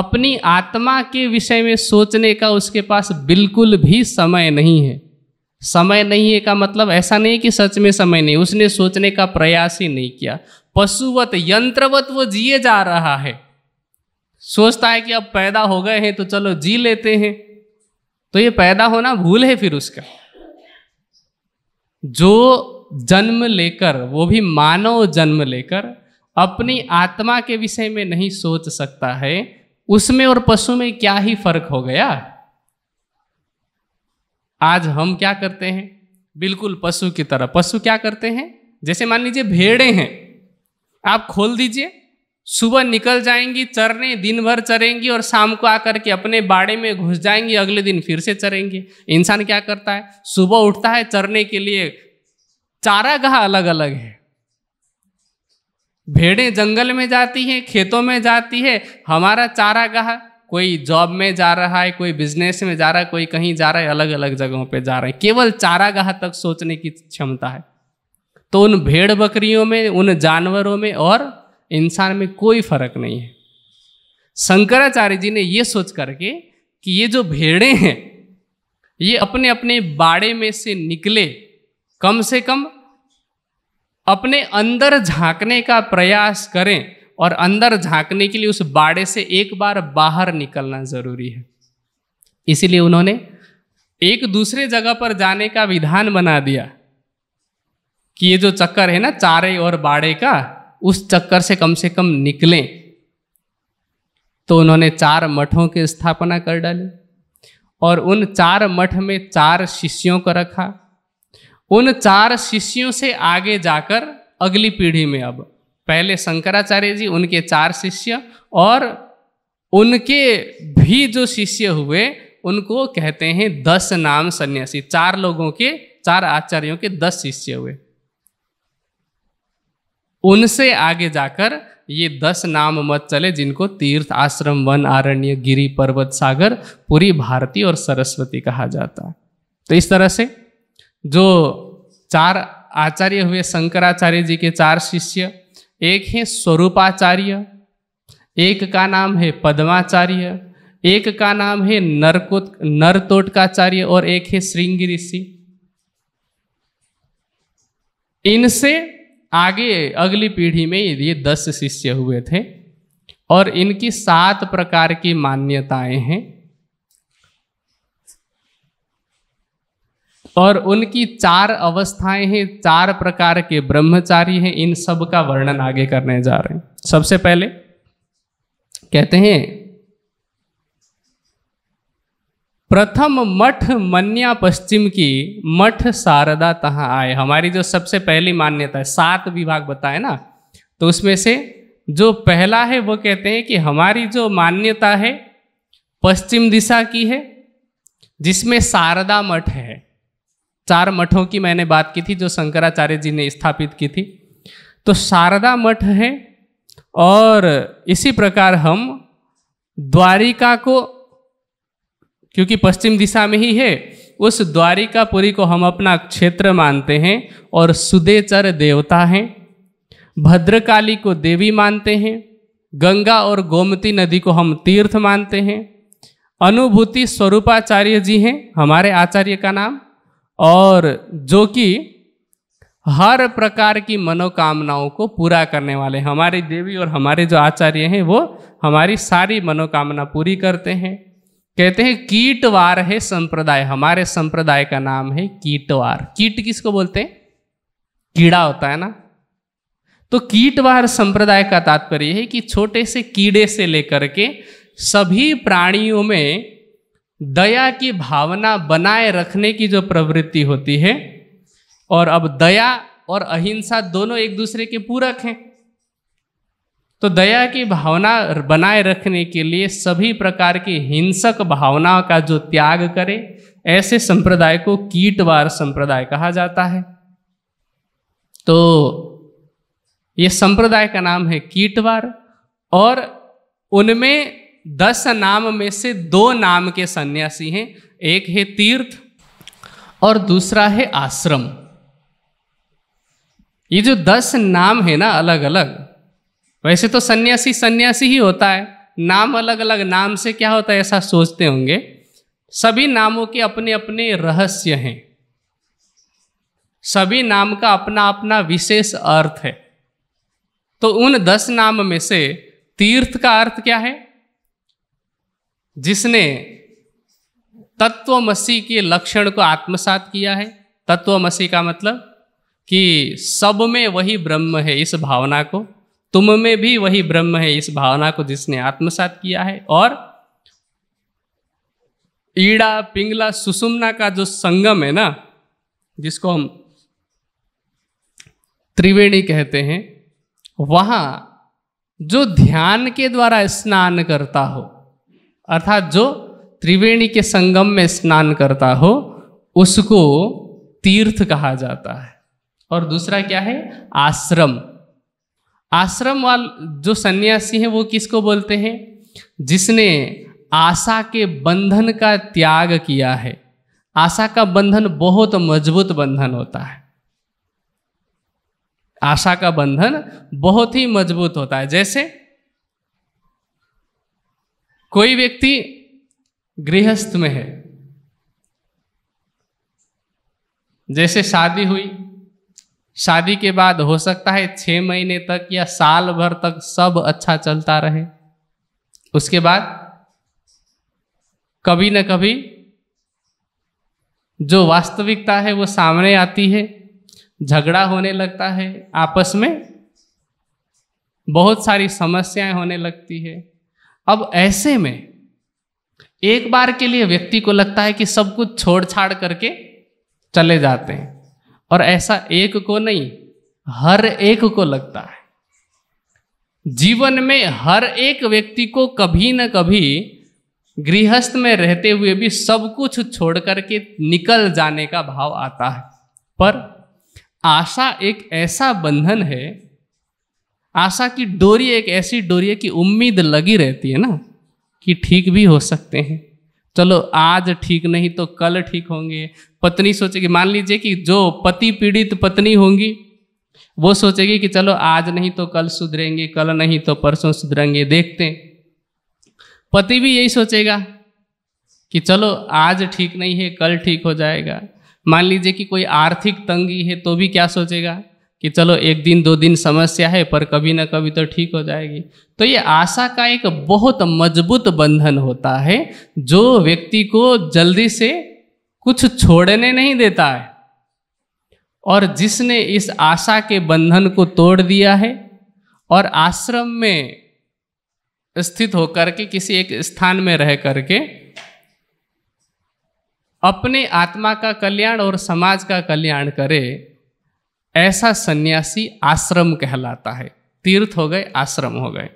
अपनी आत्मा के विषय में सोचने का उसके पास बिल्कुल भी समय नहीं है समय नहीं है का मतलब ऐसा नहीं कि सच में समय नहीं उसने सोचने का प्रयास ही नहीं किया पशुवत यंत्रवत वो जिए जा रहा है सोचता है कि अब पैदा हो गए हैं तो चलो जी लेते हैं तो ये पैदा होना भूल है फिर उसका जो जन्म लेकर वो भी मानव जन्म लेकर अपनी आत्मा के विषय में नहीं सोच सकता है उसमें और पशु में क्या ही फर्क हो गया आज हम क्या करते हैं बिल्कुल पशु की तरह पशु क्या करते हैं जैसे मान लीजिए भेड़े हैं आप खोल दीजिए सुबह निकल जाएंगी चरने दिन भर चरेंगी और शाम को आकर के अपने बाड़े में घुस जाएंगी अगले दिन फिर से चरेंगी इंसान क्या करता है सुबह उठता है चरने के लिए चारा गह अलग अलग है भेड़े जंगल में जाती हैं खेतों में जाती है हमारा चारागाह कोई जॉब में जा रहा है कोई बिजनेस में जा रहा है कोई कहीं जा रहा है अलग अलग जगहों पे जा रहे हैं केवल चारागाह तक सोचने की क्षमता है तो उन भेड़ बकरियों में उन जानवरों में और इंसान में कोई फर्क नहीं है शंकराचार्य जी ने ये सोच करके कि ये जो भेड़े हैं ये अपने अपने बाड़े में से निकले कम से कम अपने अंदर झांकने का प्रयास करें और अंदर झांकने के लिए उस बाड़े से एक बार बाहर निकलना जरूरी है इसीलिए उन्होंने एक दूसरे जगह पर जाने का विधान बना दिया कि ये जो चक्कर है ना चारे और बाड़े का उस चक्कर से कम से कम निकलें तो उन्होंने चार मठों की स्थापना कर डाली और उन चार मठ में चार शिष्यों को रखा उन चार शिष्यों से आगे जाकर अगली पीढ़ी में अब पहले शंकराचार्य जी उनके चार शिष्य और उनके भी जो शिष्य हुए उनको कहते हैं दस नाम सन्यासी चार लोगों के चार आचार्यों के दस शिष्य हुए उनसे आगे जाकर ये दस नाम मत चले जिनको तीर्थ आश्रम वन आरण्य गिरी पर्वत सागर पूरी भारती और सरस्वती कहा जाता है तो इस तरह से जो चार आचार्य हुए शंकराचार्य जी के चार शिष्य एक है स्वरूपाचार्य एक का नाम है पद्माचार्य एक का नाम है नरकोट नरतोटकाचार्य और एक है श्रृंग ऋषि इनसे आगे अगली पीढ़ी में ये दस शिष्य हुए थे और इनकी सात प्रकार की मान्यताएं हैं और उनकी चार अवस्थाएं हैं चार प्रकार के ब्रह्मचारी हैं इन सब का वर्णन आगे करने जा रहे हैं सबसे पहले कहते हैं प्रथम मठ मन्या पश्चिम की मठ शारदा तहाँ आए हमारी जो सबसे पहली मान्यता है सात विभाग बताए ना तो उसमें से जो पहला है वो कहते हैं कि हमारी जो मान्यता है पश्चिम दिशा की है जिसमें शारदा मठ है चार मठों की मैंने बात की थी जो शंकराचार्य जी ने स्थापित की थी तो शारदा मठ है और इसी प्रकार हम द्वारिका को क्योंकि पश्चिम दिशा में ही है उस द्वारिकापुरी को हम अपना क्षेत्र मानते हैं और सुदेचर देवता हैं भद्रकाली को देवी मानते हैं गंगा और गोमती नदी को हम तीर्थ मानते हैं अनुभूति स्वरूपाचार्य जी हैं हमारे आचार्य का नाम और जो कि हर प्रकार की मनोकामनाओं को पूरा करने वाले हमारे देवी और हमारे जो आचार्य हैं वो हमारी सारी मनोकामना पूरी करते हैं कहते हैं कीटवार है संप्रदाय हमारे संप्रदाय का नाम है कीटवार कीट किसको बोलते हैं कीड़ा होता है ना तो कीटवार संप्रदाय का तात्पर्य है कि छोटे से कीड़े से लेकर के सभी प्राणियों में दया की भावना बनाए रखने की जो प्रवृत्ति होती है और अब दया और अहिंसा दोनों एक दूसरे के पूरक हैं तो दया की भावना बनाए रखने के लिए सभी प्रकार की हिंसक भावना का जो त्याग करे ऐसे संप्रदाय को कीटवार संप्रदाय कहा जाता है तो ये संप्रदाय का नाम है कीटवार और उनमें दस नाम में से दो नाम के सन्यासी हैं एक है तीर्थ और दूसरा है आश्रम ये जो दस नाम है ना अलग अलग वैसे तो सन्यासी सन्यासी ही होता है नाम अलग अलग नाम से क्या होता है ऐसा सोचते होंगे सभी नामों के अपने अपने रहस्य हैं सभी नाम का अपना अपना विशेष अर्थ है तो उन दस नाम में से तीर्थ का अर्थ क्या है जिसने तत्वमसी के लक्षण को आत्मसात किया है तत्वमसी का मतलब कि सब में वही ब्रह्म है इस भावना को तुम में भी वही ब्रह्म है इस भावना को जिसने आत्मसात किया है और ईड़ा पिंगला सुसुमना का जो संगम है ना जिसको हम त्रिवेणी कहते हैं वहाँ जो ध्यान के द्वारा स्नान करता हो अर्थात जो त्रिवेणी के संगम में स्नान करता हो उसको तीर्थ कहा जाता है और दूसरा क्या है आश्रम आश्रम वाल जो सन्यासी हैं वो किसको बोलते हैं जिसने आशा के बंधन का त्याग किया है आशा का बंधन बहुत मजबूत बंधन होता है आशा का बंधन बहुत ही मजबूत होता है जैसे कोई व्यक्ति गृहस्थ में है जैसे शादी हुई शादी के बाद हो सकता है छः महीने तक या साल भर तक सब अच्छा चलता रहे उसके बाद कभी न कभी जो वास्तविकता है वो सामने आती है झगड़ा होने लगता है आपस में बहुत सारी समस्याएं होने लगती है अब ऐसे में एक बार के लिए व्यक्ति को लगता है कि सब कुछ छोड़ छाड़ करके चले जाते हैं और ऐसा एक को नहीं हर एक को लगता है जीवन में हर एक व्यक्ति को कभी न कभी गृहस्थ में रहते हुए भी सब कुछ छोड़ करके निकल जाने का भाव आता है पर आशा एक ऐसा बंधन है आशा की डोरी एक ऐसी डोरी है कि उम्मीद लगी रहती है ना कि ठीक भी हो सकते हैं चलो आज ठीक नहीं तो कल ठीक होंगे पत्नी सोचेगी मान लीजिए कि जो पति पीड़ित पत्नी होंगी वो सोचेगी कि चलो आज नहीं तो कल सुधरेंगे कल नहीं तो परसों सुधरेंगे देखते पति भी यही सोचेगा कि चलो आज ठीक नहीं है कल ठीक हो जाएगा मान लीजिए कि कोई आर्थिक तंगी है तो भी क्या सोचेगा कि चलो एक दिन दो दिन समस्या है पर कभी ना कभी तो ठीक हो जाएगी तो ये आशा का एक बहुत मजबूत बंधन होता है जो व्यक्ति को जल्दी से कुछ छोड़ने नहीं देता है और जिसने इस आशा के बंधन को तोड़ दिया है और आश्रम में स्थित होकर के किसी एक स्थान में रह करके अपने आत्मा का कल्याण और समाज का कल्याण करे ऐसा सन्यासी आश्रम कहलाता है तीर्थ हो गए आश्रम हो गए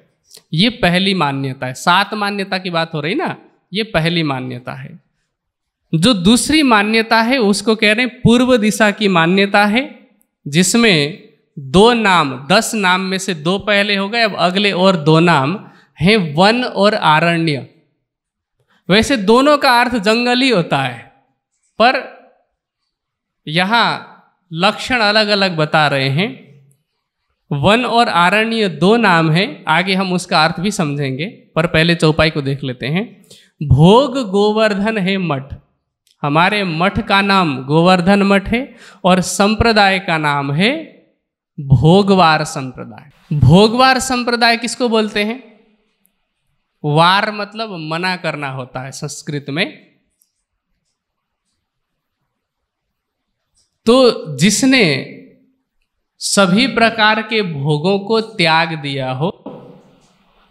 ये पहली मान्यता है सात मान्यता की बात हो रही ना ये पहली मान्यता है जो दूसरी मान्यता है उसको कह रहे हैं पूर्व दिशा की मान्यता है जिसमें दो नाम दस नाम में से दो पहले हो गए अब अगले और दो नाम हैं वन और आरण्य वैसे दोनों का अर्थ जंगल ही होता है पर यहाँ लक्षण अलग अलग बता रहे हैं वन और आरण्य दो नाम है आगे हम उसका अर्थ भी समझेंगे पर पहले चौपाई को देख लेते हैं भोग गोवर्धन है मठ हमारे मठ का नाम गोवर्धन मठ है और संप्रदाय का नाम है भोगवार संप्रदाय भोगवार संप्रदाय किसको बोलते हैं वार मतलब मना करना होता है संस्कृत में तो जिसने सभी प्रकार के भोगों को त्याग दिया हो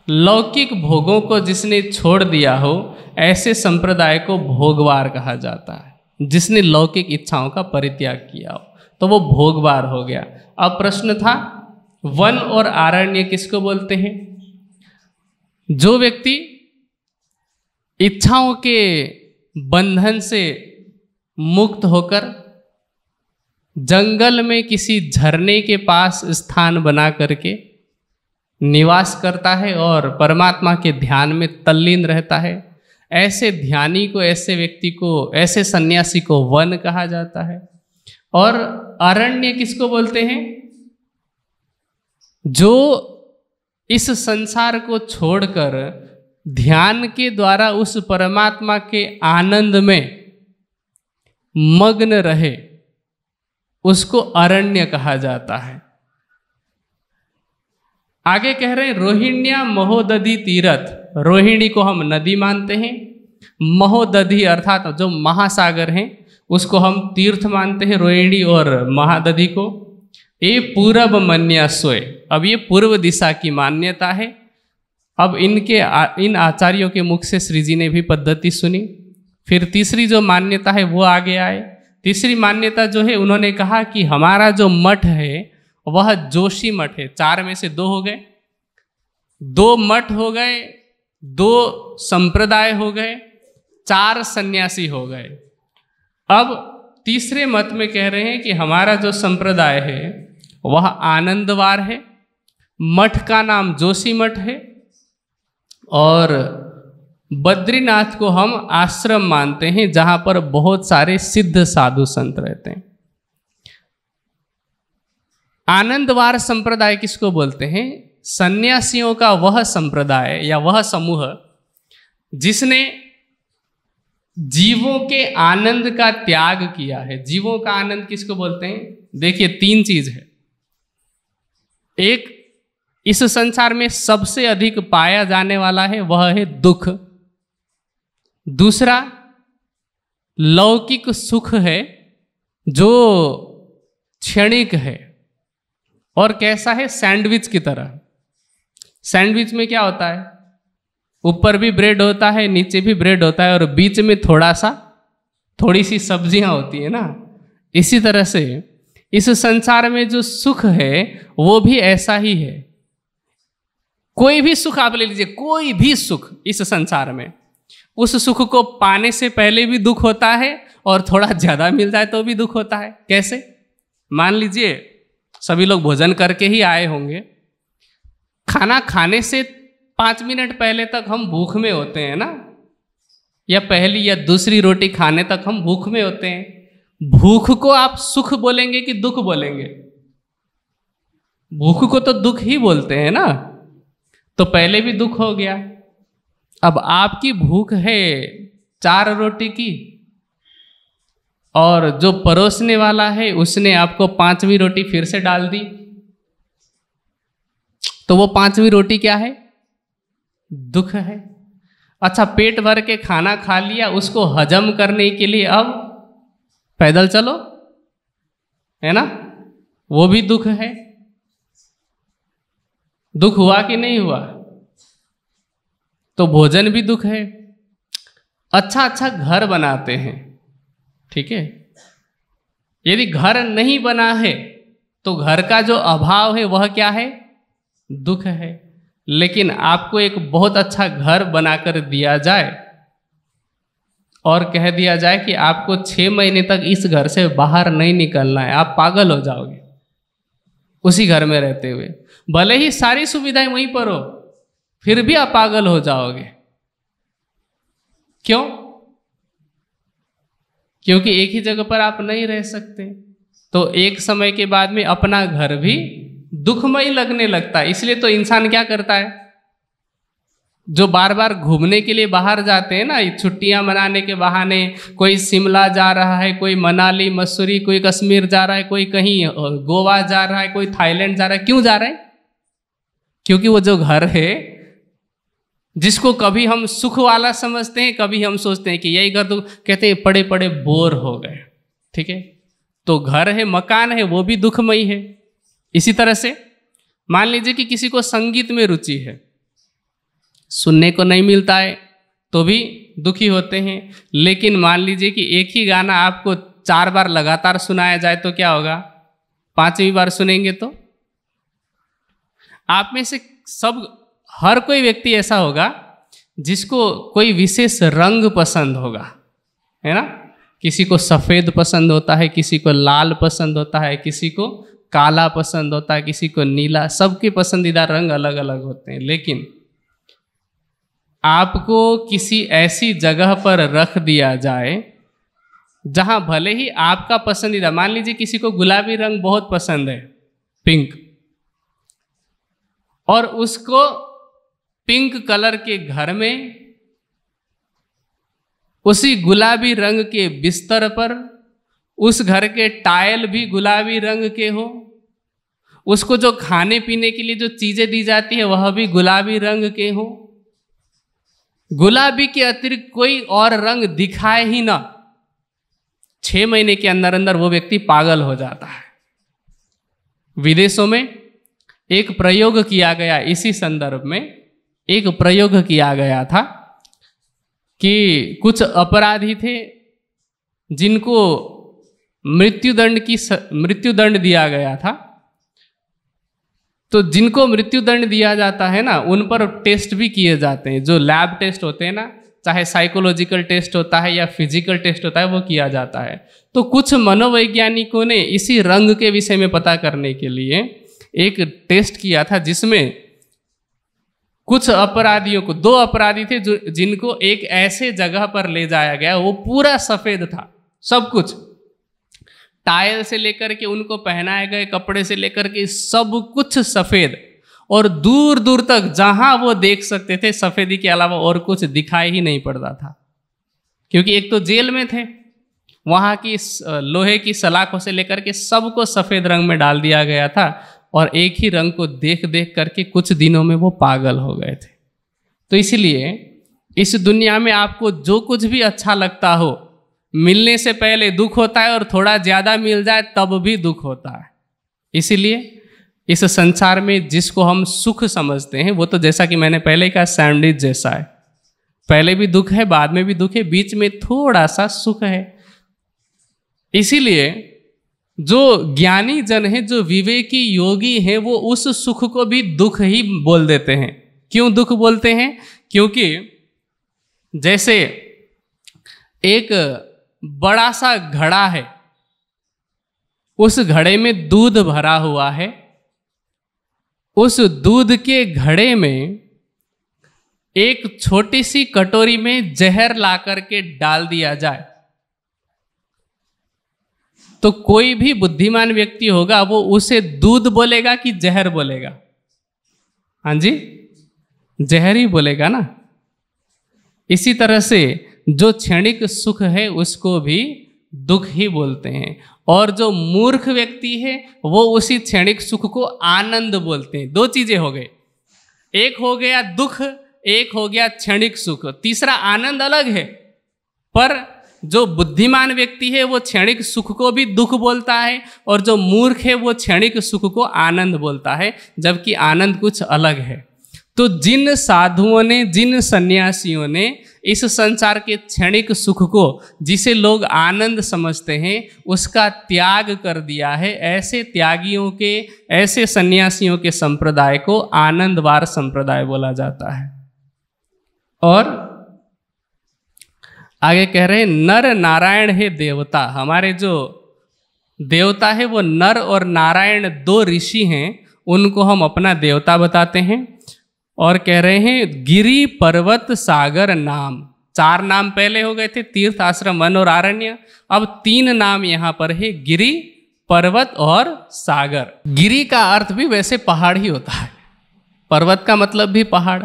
लौकिक भोगों को जिसने छोड़ दिया हो ऐसे संप्रदाय को भोगवार कहा जाता है जिसने लौकिक इच्छाओं का परित्याग किया हो तो वो भोगवार हो गया अब प्रश्न था वन और आरण्य किसको बोलते हैं जो व्यक्ति इच्छाओं के बंधन से मुक्त होकर जंगल में किसी झरने के पास स्थान बना करके निवास करता है और परमात्मा के ध्यान में तल्लीन रहता है ऐसे ध्यानी को ऐसे व्यक्ति को ऐसे सन्यासी को वन कहा जाता है और अरण्य किसको बोलते हैं जो इस संसार को छोड़कर ध्यान के द्वारा उस परमात्मा के आनंद में मग्न रहे उसको अरण्य कहा जाता है आगे कह रहे हैं रोहिण्या महोदधि तीरथ रोहिणी को हम नदी मानते हैं महोदधि अर्थात जो महासागर हैं उसको हम तीर्थ मानते हैं रोहिणी और महादधि को ये पूरब मन्या सोए अब ये पूर्व दिशा की मान्यता है अब इनके आ, इन आचार्यों के मुख से श्री जी ने भी पद्धति सुनी फिर तीसरी जो मान्यता है वो आगे आए तीसरी मान्यता जो है उन्होंने कहा कि हमारा जो मठ है वह जोशी मठ है चार में से दो हो गए दो मठ हो गए दो संप्रदाय हो गए चार सन्यासी हो गए अब तीसरे मत में कह रहे हैं कि हमारा जो संप्रदाय है वह आनंदवार है मठ का नाम जोशी मठ है और बद्रीनाथ को हम आश्रम मानते हैं जहां पर बहुत सारे सिद्ध साधु संत रहते हैं आनंदवार संप्रदाय किसको बोलते हैं सन्यासियों का वह संप्रदाय या वह समूह जिसने जीवों के आनंद का त्याग किया है जीवों का आनंद किसको बोलते हैं देखिए तीन चीज है एक इस संसार में सबसे अधिक पाया जाने वाला है वह है दुख दूसरा लौकिक सुख है जो क्षणिक है और कैसा है सैंडविच की तरह सैंडविच में क्या होता है ऊपर भी ब्रेड होता है नीचे भी ब्रेड होता है और बीच में थोड़ा सा थोड़ी सी सब्जियां होती है ना इसी तरह से इस संसार में जो सुख है वो भी ऐसा ही है कोई भी सुख आप ले लीजिए कोई भी सुख इस संसार में उस सुख को पाने से पहले भी दुख होता है और थोड़ा ज़्यादा मिल जाए तो भी दुख होता है कैसे मान लीजिए सभी लोग भोजन करके ही आए होंगे खाना खाने से पाँच मिनट पहले तक हम भूख में होते हैं ना या पहली या दूसरी रोटी खाने तक हम भूख में होते हैं भूख को आप सुख बोलेंगे कि दुख बोलेंगे भूख को तो दुख ही बोलते हैं ना तो पहले भी दुख हो गया अब आपकी भूख है चार रोटी की और जो परोसने वाला है उसने आपको पांचवी रोटी फिर से डाल दी तो वो पांचवी रोटी क्या है दुख है अच्छा पेट भर के खाना खा लिया उसको हजम करने के लिए अब पैदल चलो है ना वो भी दुख है दुख हुआ कि नहीं हुआ तो भोजन भी दुख है अच्छा अच्छा घर बनाते हैं ठीक है यदि घर नहीं बना है तो घर का जो अभाव है वह क्या है दुख है लेकिन आपको एक बहुत अच्छा घर बनाकर दिया जाए और कह दिया जाए कि आपको छः महीने तक इस घर से बाहर नहीं निकलना है आप पागल हो जाओगे उसी घर में रहते हुए भले ही सारी सुविधाएं वहीं पर हो फिर भी आप पागल हो जाओगे क्यों क्योंकि एक ही जगह पर आप नहीं रह सकते तो एक समय के बाद में अपना घर भी दुखमय लगने लगता है इसलिए तो इंसान क्या करता है जो बार बार घूमने के लिए बाहर जाते हैं ना छुट्टियां मनाने के बहाने कोई शिमला जा रहा है कोई मनाली मसूरी कोई कश्मीर जा रहा है कोई कहीं गोवा जा रहा है कोई थाईलैंड जा रहा है क्यों जा रहे हैं क्योंकि वो जो घर है जिसको कभी हम सुख वाला समझते हैं कभी हम सोचते हैं कि यही घर तो कहते हैं पड़े पड़े बोर हो गए ठीक है तो घर है मकान है वो भी दुखमयी है इसी तरह से मान लीजिए कि किसी को संगीत में रुचि है सुनने को नहीं मिलता है तो भी दुखी होते हैं लेकिन मान लीजिए कि एक ही गाना आपको चार बार लगातार सुनाया जाए तो क्या होगा पांचवी बार सुनेंगे तो आप में से सब हर कोई व्यक्ति ऐसा होगा जिसको कोई विशेष रंग पसंद होगा है ना किसी को सफ़ेद पसंद होता है किसी को लाल पसंद होता है किसी को काला पसंद होता है किसी को नीला सबके पसंदीदा रंग अलग अलग होते हैं लेकिन आपको किसी ऐसी जगह पर रख दिया जाए जहां भले ही आपका पसंदीदा मान लीजिए किसी को गुलाबी रंग बहुत पसंद है पिंक और उसको पिंक कलर के घर में उसी गुलाबी रंग के बिस्तर पर उस घर के टायल भी गुलाबी रंग के हो उसको जो खाने पीने के लिए जो चीज़ें दी जाती है वह भी गुलाबी रंग के हो गुलाबी के अतिरिक्त कोई और रंग दिखाए ही ना छः महीने के अंदर अंदर वो व्यक्ति पागल हो जाता है विदेशों में एक प्रयोग किया गया इसी संदर्भ में एक प्रयोग किया गया था कि कुछ अपराधी थे जिनको मृत्युदंड की मृत्युदंड दिया गया था तो जिनको मृत्युदंड दिया जाता है ना उन पर टेस्ट भी किए जाते हैं जो लैब टेस्ट होते हैं ना चाहे साइकोलॉजिकल टेस्ट होता है या फिजिकल टेस्ट होता है वो किया जाता है तो कुछ मनोवैज्ञानिकों ने इसी रंग के विषय में पता करने के लिए एक टेस्ट किया था जिसमें कुछ अपराधियों को दो अपराधी थे जो जिनको एक ऐसे जगह पर ले जाया गया वो पूरा सफेद था सब कुछ टायल से लेकर के उनको पहनाए गए कपड़े से लेकर के सब कुछ सफेद और दूर दूर तक जहां वो देख सकते थे सफेदी के अलावा और कुछ दिखाई ही नहीं पड़ता था क्योंकि एक तो जेल में थे वहां की लोहे की सलाखों से लेकर के सबको सफेद रंग में डाल दिया गया था और एक ही रंग को देख देख करके कुछ दिनों में वो पागल हो गए थे तो इसलिए इस दुनिया में आपको जो कुछ भी अच्छा लगता हो मिलने से पहले दुख होता है और थोड़ा ज़्यादा मिल जाए तब भी दुख होता है इसीलिए इस संसार में जिसको हम सुख समझते हैं वो तो जैसा कि मैंने पहले कहा सैंडविच जैसा है पहले भी दुख है बाद में भी दुख है बीच में थोड़ा सा सुख है इसीलिए जो ज्ञानी जन है जो विवेकी योगी है वो उस सुख को भी दुख ही बोल देते हैं क्यों दुख बोलते हैं क्योंकि जैसे एक बड़ा सा घड़ा है उस घड़े में दूध भरा हुआ है उस दूध के घड़े में एक छोटी सी कटोरी में जहर ला करके डाल दिया जाए तो कोई भी बुद्धिमान व्यक्ति होगा वो उसे दूध बोलेगा कि जहर बोलेगा हाँ जी जहर ही बोलेगा ना इसी तरह से जो क्षणिक सुख है उसको भी दुख ही बोलते हैं और जो मूर्ख व्यक्ति है वो उसी क्षणिक सुख को आनंद बोलते हैं दो चीजें हो गई एक हो गया दुख एक हो गया क्षणिक सुख तीसरा आनंद अलग है पर जो बुद्धिमान व्यक्ति है वो क्षणिक सुख को भी दुख बोलता है और जो मूर्ख है वो क्षणिक सुख को आनंद बोलता है जबकि आनंद कुछ अलग है तो जिन साधुओं ने जिन सन्यासियों ने इस संसार के क्षणिक सुख को जिसे लोग आनंद समझते हैं उसका त्याग कर दिया है ऐसे त्यागियों के ऐसे सन्यासियों के संप्रदाय को आनंदवार संप्रदाय बोला जाता है और आगे कह रहे हैं नर नारायण है देवता हमारे जो देवता है वो नर और नारायण दो ऋषि हैं उनको हम अपना देवता बताते हैं और कह रहे हैं गिरी पर्वत सागर नाम चार नाम पहले हो गए थे तीर्थ आश्रम वन और आरण्य अब तीन नाम यहाँ पर है गिरी पर्वत और सागर गिरी का अर्थ भी वैसे पहाड़ ही होता है पर्वत का मतलब भी पहाड़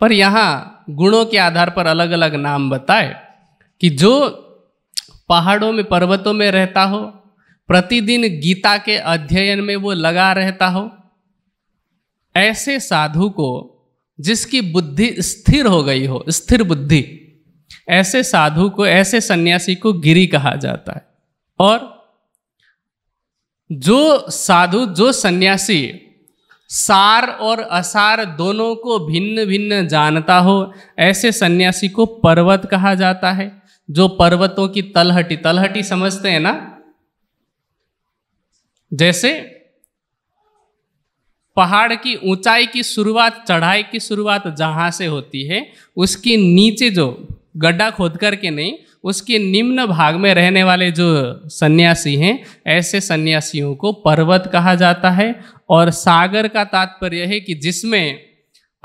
पर यहाँ गुणों के आधार पर अलग अलग नाम बताए कि जो पहाड़ों में पर्वतों में रहता हो प्रतिदिन गीता के अध्ययन में वो लगा रहता हो ऐसे साधु को जिसकी बुद्धि स्थिर हो गई हो स्थिर बुद्धि ऐसे साधु को ऐसे सन्यासी को गिरी कहा जाता है और जो साधु जो सन्यासी सार और असार दोनों को भिन्न भिन्न जानता हो ऐसे सन्यासी को पर्वत कहा जाता है जो पर्वतों की तलहटी तलहटी समझते हैं ना जैसे पहाड़ की ऊंचाई की शुरुआत चढ़ाई की शुरुआत जहाँ से होती है उसके नीचे जो गड्ढा खोद करके नहीं उसके निम्न भाग में रहने वाले जो सन्यासी हैं ऐसे सन्यासियों को पर्वत कहा जाता है और सागर का तात्पर्य है कि जिसमें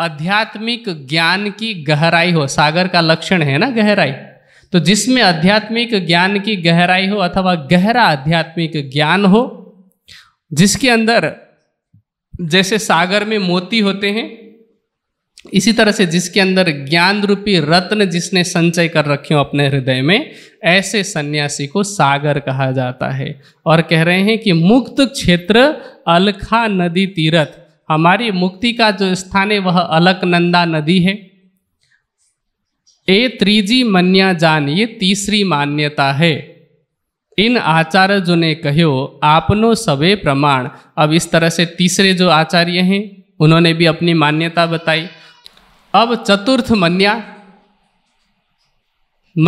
आध्यात्मिक ज्ञान की गहराई हो सागर का लक्षण है ना गहराई तो जिसमें आध्यात्मिक ज्ञान की गहराई हो अथवा गहरा आध्यात्मिक ज्ञान हो जिसके अंदर जैसे सागर में मोती होते हैं इसी तरह से जिसके अंदर ज्ञान रूपी रत्न जिसने संचय कर रखे हो अपने हृदय में ऐसे सन्यासी को सागर कहा जाता है और कह रहे हैं कि मुक्त क्षेत्र अलखा नदी तीरथ हमारी मुक्ति का जो स्थान है वह अलकनंदा नदी है ए त्रीजी मन्या जान ये तीसरी मान्यता है इन आचार्य जो ने कहो आपनो सबे प्रमाण अब इस तरह से तीसरे जो आचार्य हैं उन्होंने भी अपनी मान्यता बताई अब चतुर्थ मन्या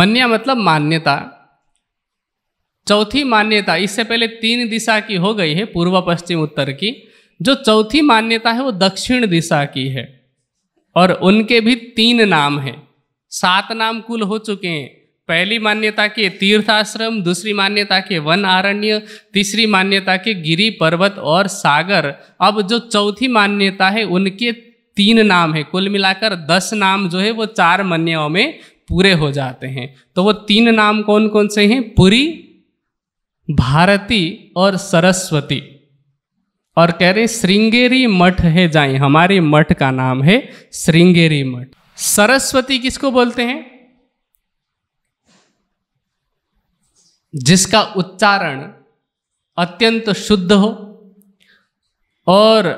मन्या मतलब मान्यता चौथी मान्यता इससे पहले तीन दिशा की हो गई है पूर्व पश्चिम उत्तर की जो चौथी मान्यता है वो दक्षिण दिशा की है और उनके भी तीन नाम हैं सात नाम कुल हो चुके हैं पहली मान्यता के तीर्थाश्रम दूसरी मान्यता के वन आरण्य तीसरी मान्यता के गिरी पर्वत और सागर अब जो चौथी मान्यता है उनके तीन नाम है कुल मिलाकर दस नाम जो है वो चार मान्याओं में पूरे हो जाते हैं तो वो तीन नाम कौन कौन से हैं पुरी भारती और सरस्वती और कह रहे श्रृंगेरी मठ है जाए हमारे मठ का नाम है श्रृंगेरी मठ सरस्वती किसको बोलते हैं जिसका उच्चारण अत्यंत शुद्ध हो और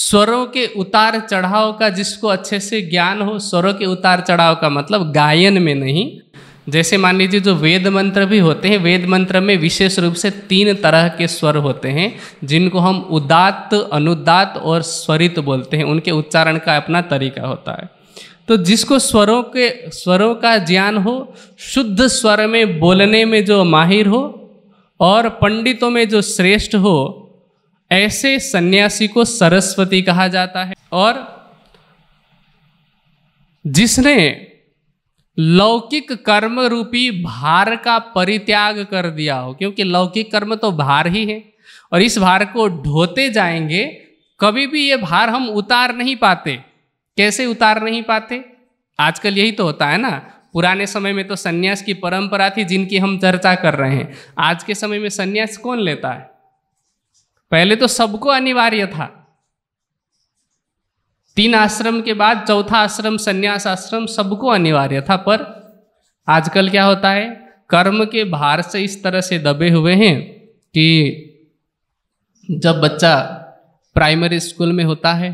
स्वरों के उतार चढ़ाव का जिसको अच्छे से ज्ञान हो स्वरों के उतार चढ़ाव का मतलब गायन में नहीं जैसे मान लीजिए जो वेद मंत्र भी होते हैं वेद मंत्र में विशेष रूप से तीन तरह के स्वर होते हैं जिनको हम उदात्त अनुदात और स्वरित बोलते हैं उनके उच्चारण का अपना तरीका होता है तो जिसको स्वरों के स्वरों का ज्ञान हो शुद्ध स्वर में बोलने में जो माहिर हो और पंडितों में जो श्रेष्ठ हो ऐसे सन्यासी को सरस्वती कहा जाता है और जिसने लौकिक कर्म रूपी भार का परित्याग कर दिया हो क्योंकि लौकिक कर्म तो भार ही है और इस भार को ढोते जाएंगे कभी भी ये भार हम उतार नहीं पाते कैसे उतार नहीं पाते आजकल यही तो होता है ना पुराने समय में तो सन्यास की परंपरा थी जिनकी हम चर्चा कर रहे हैं आज के समय में सन्यास कौन लेता है पहले तो सबको अनिवार्य था तीन आश्रम के बाद चौथा आश्रम सन्यास आश्रम सबको अनिवार्य था पर आजकल क्या होता है कर्म के भार से इस तरह से दबे हुए हैं कि जब बच्चा प्राइमरी स्कूल में होता है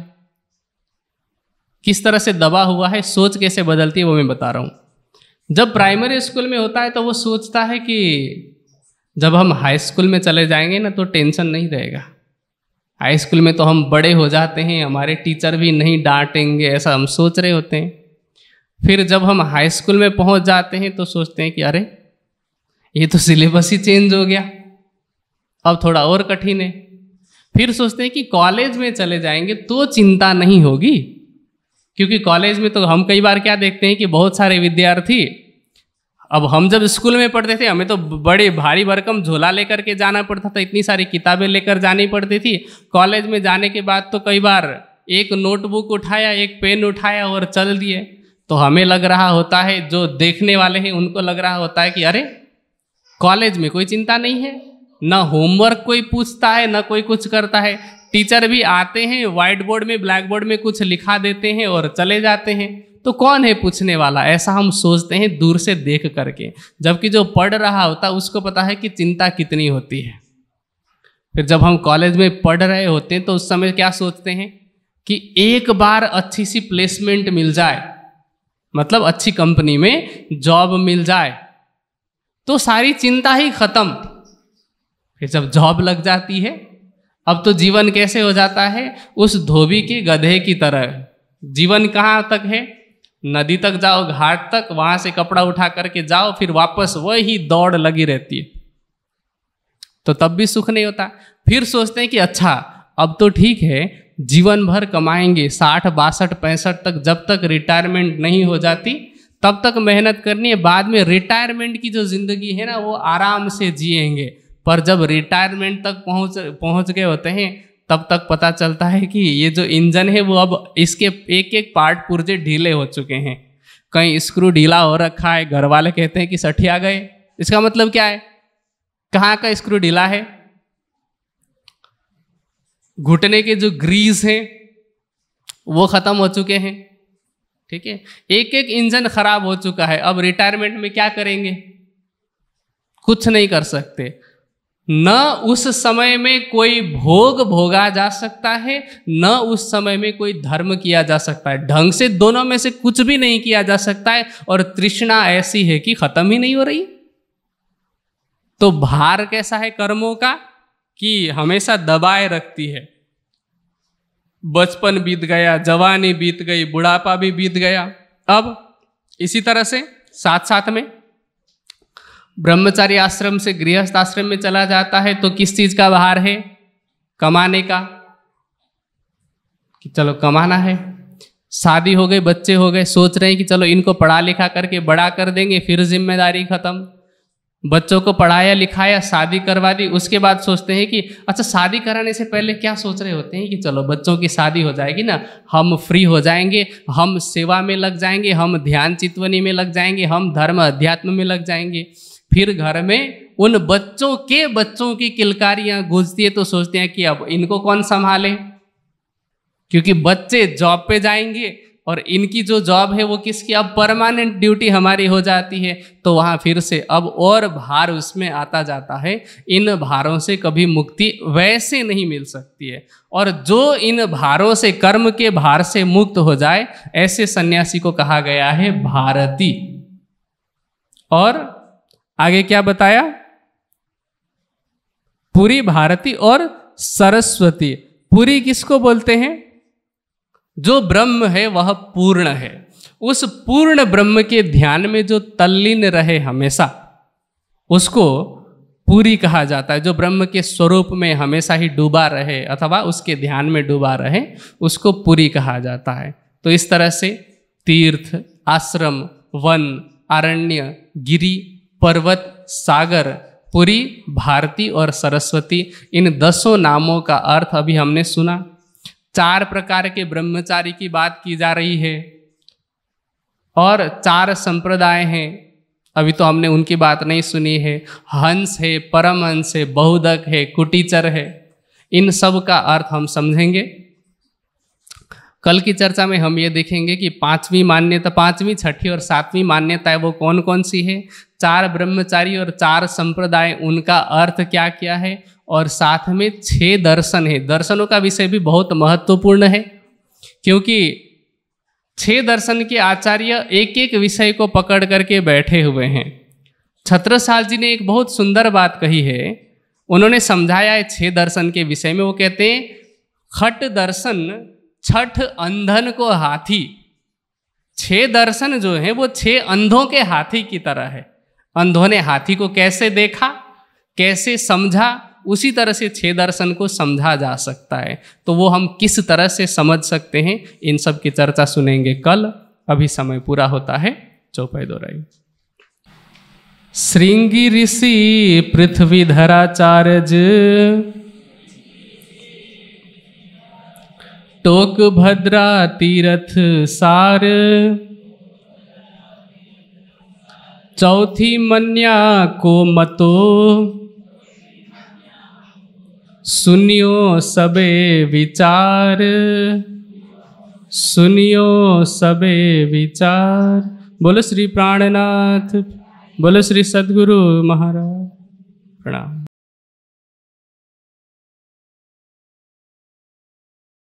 किस तरह से दबा हुआ है सोच कैसे बदलती है वो मैं बता रहा हूँ जब प्राइमरी स्कूल में होता है तो वो सोचता है कि जब हम हाई स्कूल में चले जाएंगे ना तो टेंशन नहीं रहेगा हाई स्कूल में तो हम बड़े हो जाते हैं हमारे टीचर भी नहीं डांटेंगे ऐसा हम सोच रहे होते हैं फिर जब हम हाई स्कूल में पहुंच जाते हैं तो सोचते हैं कि अरे ये तो सिलेबस ही चेंज हो गया अब थोड़ा और कठिन है फिर सोचते हैं कि कॉलेज में चले जाएंगे तो चिंता नहीं होगी क्योंकि कॉलेज में तो हम कई बार क्या देखते हैं कि बहुत सारे विद्यार्थी अब हम जब स्कूल में पढ़ते थे हमें तो बड़े भारी भरकम झोला लेकर के जाना पड़ता था इतनी सारी किताबें लेकर जानी पड़ती थी कॉलेज में जाने के बाद तो कई बार एक नोटबुक उठाया एक पेन उठाया और चल दिए तो हमें लग रहा होता है जो देखने वाले हैं उनको लग रहा होता है कि अरे कॉलेज में कोई चिंता नहीं है ना होमवर्क कोई पूछता है ना कोई कुछ करता है टीचर भी आते हैं व्हाइट बोर्ड में ब्लैक बोर्ड में कुछ लिखा देते हैं और चले जाते हैं तो कौन है पूछने वाला ऐसा हम सोचते हैं दूर से देख करके जबकि जो पढ़ रहा होता है उसको पता है कि चिंता कितनी होती है फिर जब हम कॉलेज में पढ़ रहे होते हैं तो उस समय क्या सोचते हैं कि एक बार अच्छी सी प्लेसमेंट मिल जाए मतलब अच्छी कंपनी में जॉब मिल जाए तो सारी चिंता ही खत्म फिर जब जॉब लग जाती है अब तो जीवन कैसे हो जाता है उस धोबी के गधे की तरह जीवन कहाँ तक है नदी तक जाओ घाट तक वहां से कपड़ा उठा करके जाओ फिर वापस वही दौड़ लगी रहती है तो तब भी सुख नहीं होता फिर सोचते हैं कि अच्छा अब तो ठीक है जीवन भर कमाएंगे साठ बासठ पैंसठ तक जब तक रिटायरमेंट नहीं हो जाती तब तक मेहनत करनी है बाद में रिटायरमेंट की जो जिंदगी है ना वो आराम से जिएंगे पर जब रिटायरमेंट तक पहुंच पहुंच गए होते हैं तब तक पता चलता है कि ये जो इंजन है वो अब इसके एक एक पार्ट पुर्जे ढीले हो चुके हैं कहीं स्क्रू ढीला हो रखा है घर वाले कहते हैं कि सठिया गए इसका मतलब क्या है कहाँ का स्क्रू ढीला है घुटने के जो ग्रीस हैं वो ख़त्म हो चुके हैं ठीक है एक एक इंजन ख़राब हो चुका है अब रिटायरमेंट में क्या करेंगे कुछ नहीं कर सकते न उस समय में कोई भोग भोगा जा सकता है न उस समय में कोई धर्म किया जा सकता है ढंग से दोनों में से कुछ भी नहीं किया जा सकता है और तृष्णा ऐसी है कि खत्म ही नहीं हो रही तो भार कैसा है कर्मों का कि हमेशा दबाए रखती है बचपन बीत गया जवानी बीत गई बुढ़ापा भी बीत गया अब इसी तरह से साथ साथ में ब्रह्मचारी आश्रम से गृहस्थ आश्रम में चला जाता है तो किस चीज का भार है कमाने का कि चलो कमाना है शादी हो गई बच्चे हो गए सोच रहे हैं कि चलो इनको पढ़ा लिखा करके बड़ा कर देंगे फिर जिम्मेदारी खत्म बच्चों को पढ़ाया लिखाया शादी करवा दी उसके बाद सोचते हैं कि अच्छा शादी कराने से पहले क्या सोच रहे होते हैं कि चलो बच्चों की शादी हो जाएगी ना हम फ्री हो जाएंगे हम सेवा में लग जाएंगे हम ध्यान चितवनी में लग जाएंगे हम धर्म अध्यात्म में लग जाएंगे फिर घर में उन बच्चों के बच्चों की किलकारियां गूंजती है तो सोचते हैं कि अब इनको कौन संभाले क्योंकि बच्चे जॉब पे जाएंगे और इनकी जो जॉब है वो किसकी अब परमानेंट ड्यूटी हमारी हो जाती है तो वहाँ फिर से अब और भार उसमें आता जाता है इन भारों से कभी मुक्ति वैसे नहीं मिल सकती है और जो इन भारों से कर्म के भार से मुक्त हो जाए ऐसे सन्यासी को कहा गया है भारती और आगे क्या बताया पुरी भारती और सरस्वती पुरी किसको बोलते हैं जो ब्रह्म है वह पूर्ण है उस पूर्ण ब्रह्म के ध्यान में जो तल्लीन रहे हमेशा उसको पूरी कहा जाता है जो ब्रह्म के स्वरूप में हमेशा ही डूबा रहे अथवा उसके ध्यान में डूबा रहे उसको पूरी कहा जाता है तो इस तरह से तीर्थ आश्रम वन अरण्य गिरी पर्वत सागर पुरी भारती और सरस्वती इन दसों नामों का अर्थ अभी हमने सुना चार प्रकार के ब्रह्मचारी की बात की जा रही है और चार संप्रदाय हैं अभी तो हमने उनकी बात नहीं सुनी है हंस है परमहंस है बहुदक है कुटीचर है इन सब का अर्थ हम समझेंगे कल की चर्चा में हम ये देखेंगे कि पांचवी मान्यता पांचवी छठी और सातवीं मान्यता है वो कौन कौन सी है चार ब्रह्मचारी और चार संप्रदाय उनका अर्थ क्या क्या है और साथ में छह दर्शन है दर्शनों का विषय भी बहुत महत्वपूर्ण है क्योंकि छह दर्शन के आचार्य एक एक विषय को पकड़ करके बैठे हुए हैं छत्रसाल जी ने एक बहुत सुंदर बात कही है उन्होंने समझाया है छह दर्शन के विषय में वो कहते हैं खट दर्शन छठ अंधन को हाथी छह दर्शन जो है वो छह अंधों के हाथी की तरह है अंधों ने हाथी को कैसे देखा कैसे समझा उसी तरह से छह दर्शन को समझा जा सकता है तो वो हम किस तरह से समझ सकते हैं इन सब की चर्चा सुनेंगे कल अभी समय पूरा होता है चौपाई दोहराई श्रृंगी ऋषि पृथ्वीधराचार्य टोक भद्रा तीरथ सार चौथी मन्या को मतो सुनियो सबे विचार सुनियो सबे विचार बोलो श्री प्राणनाथ बोलो श्री सदगुरु महाराज प्रणाम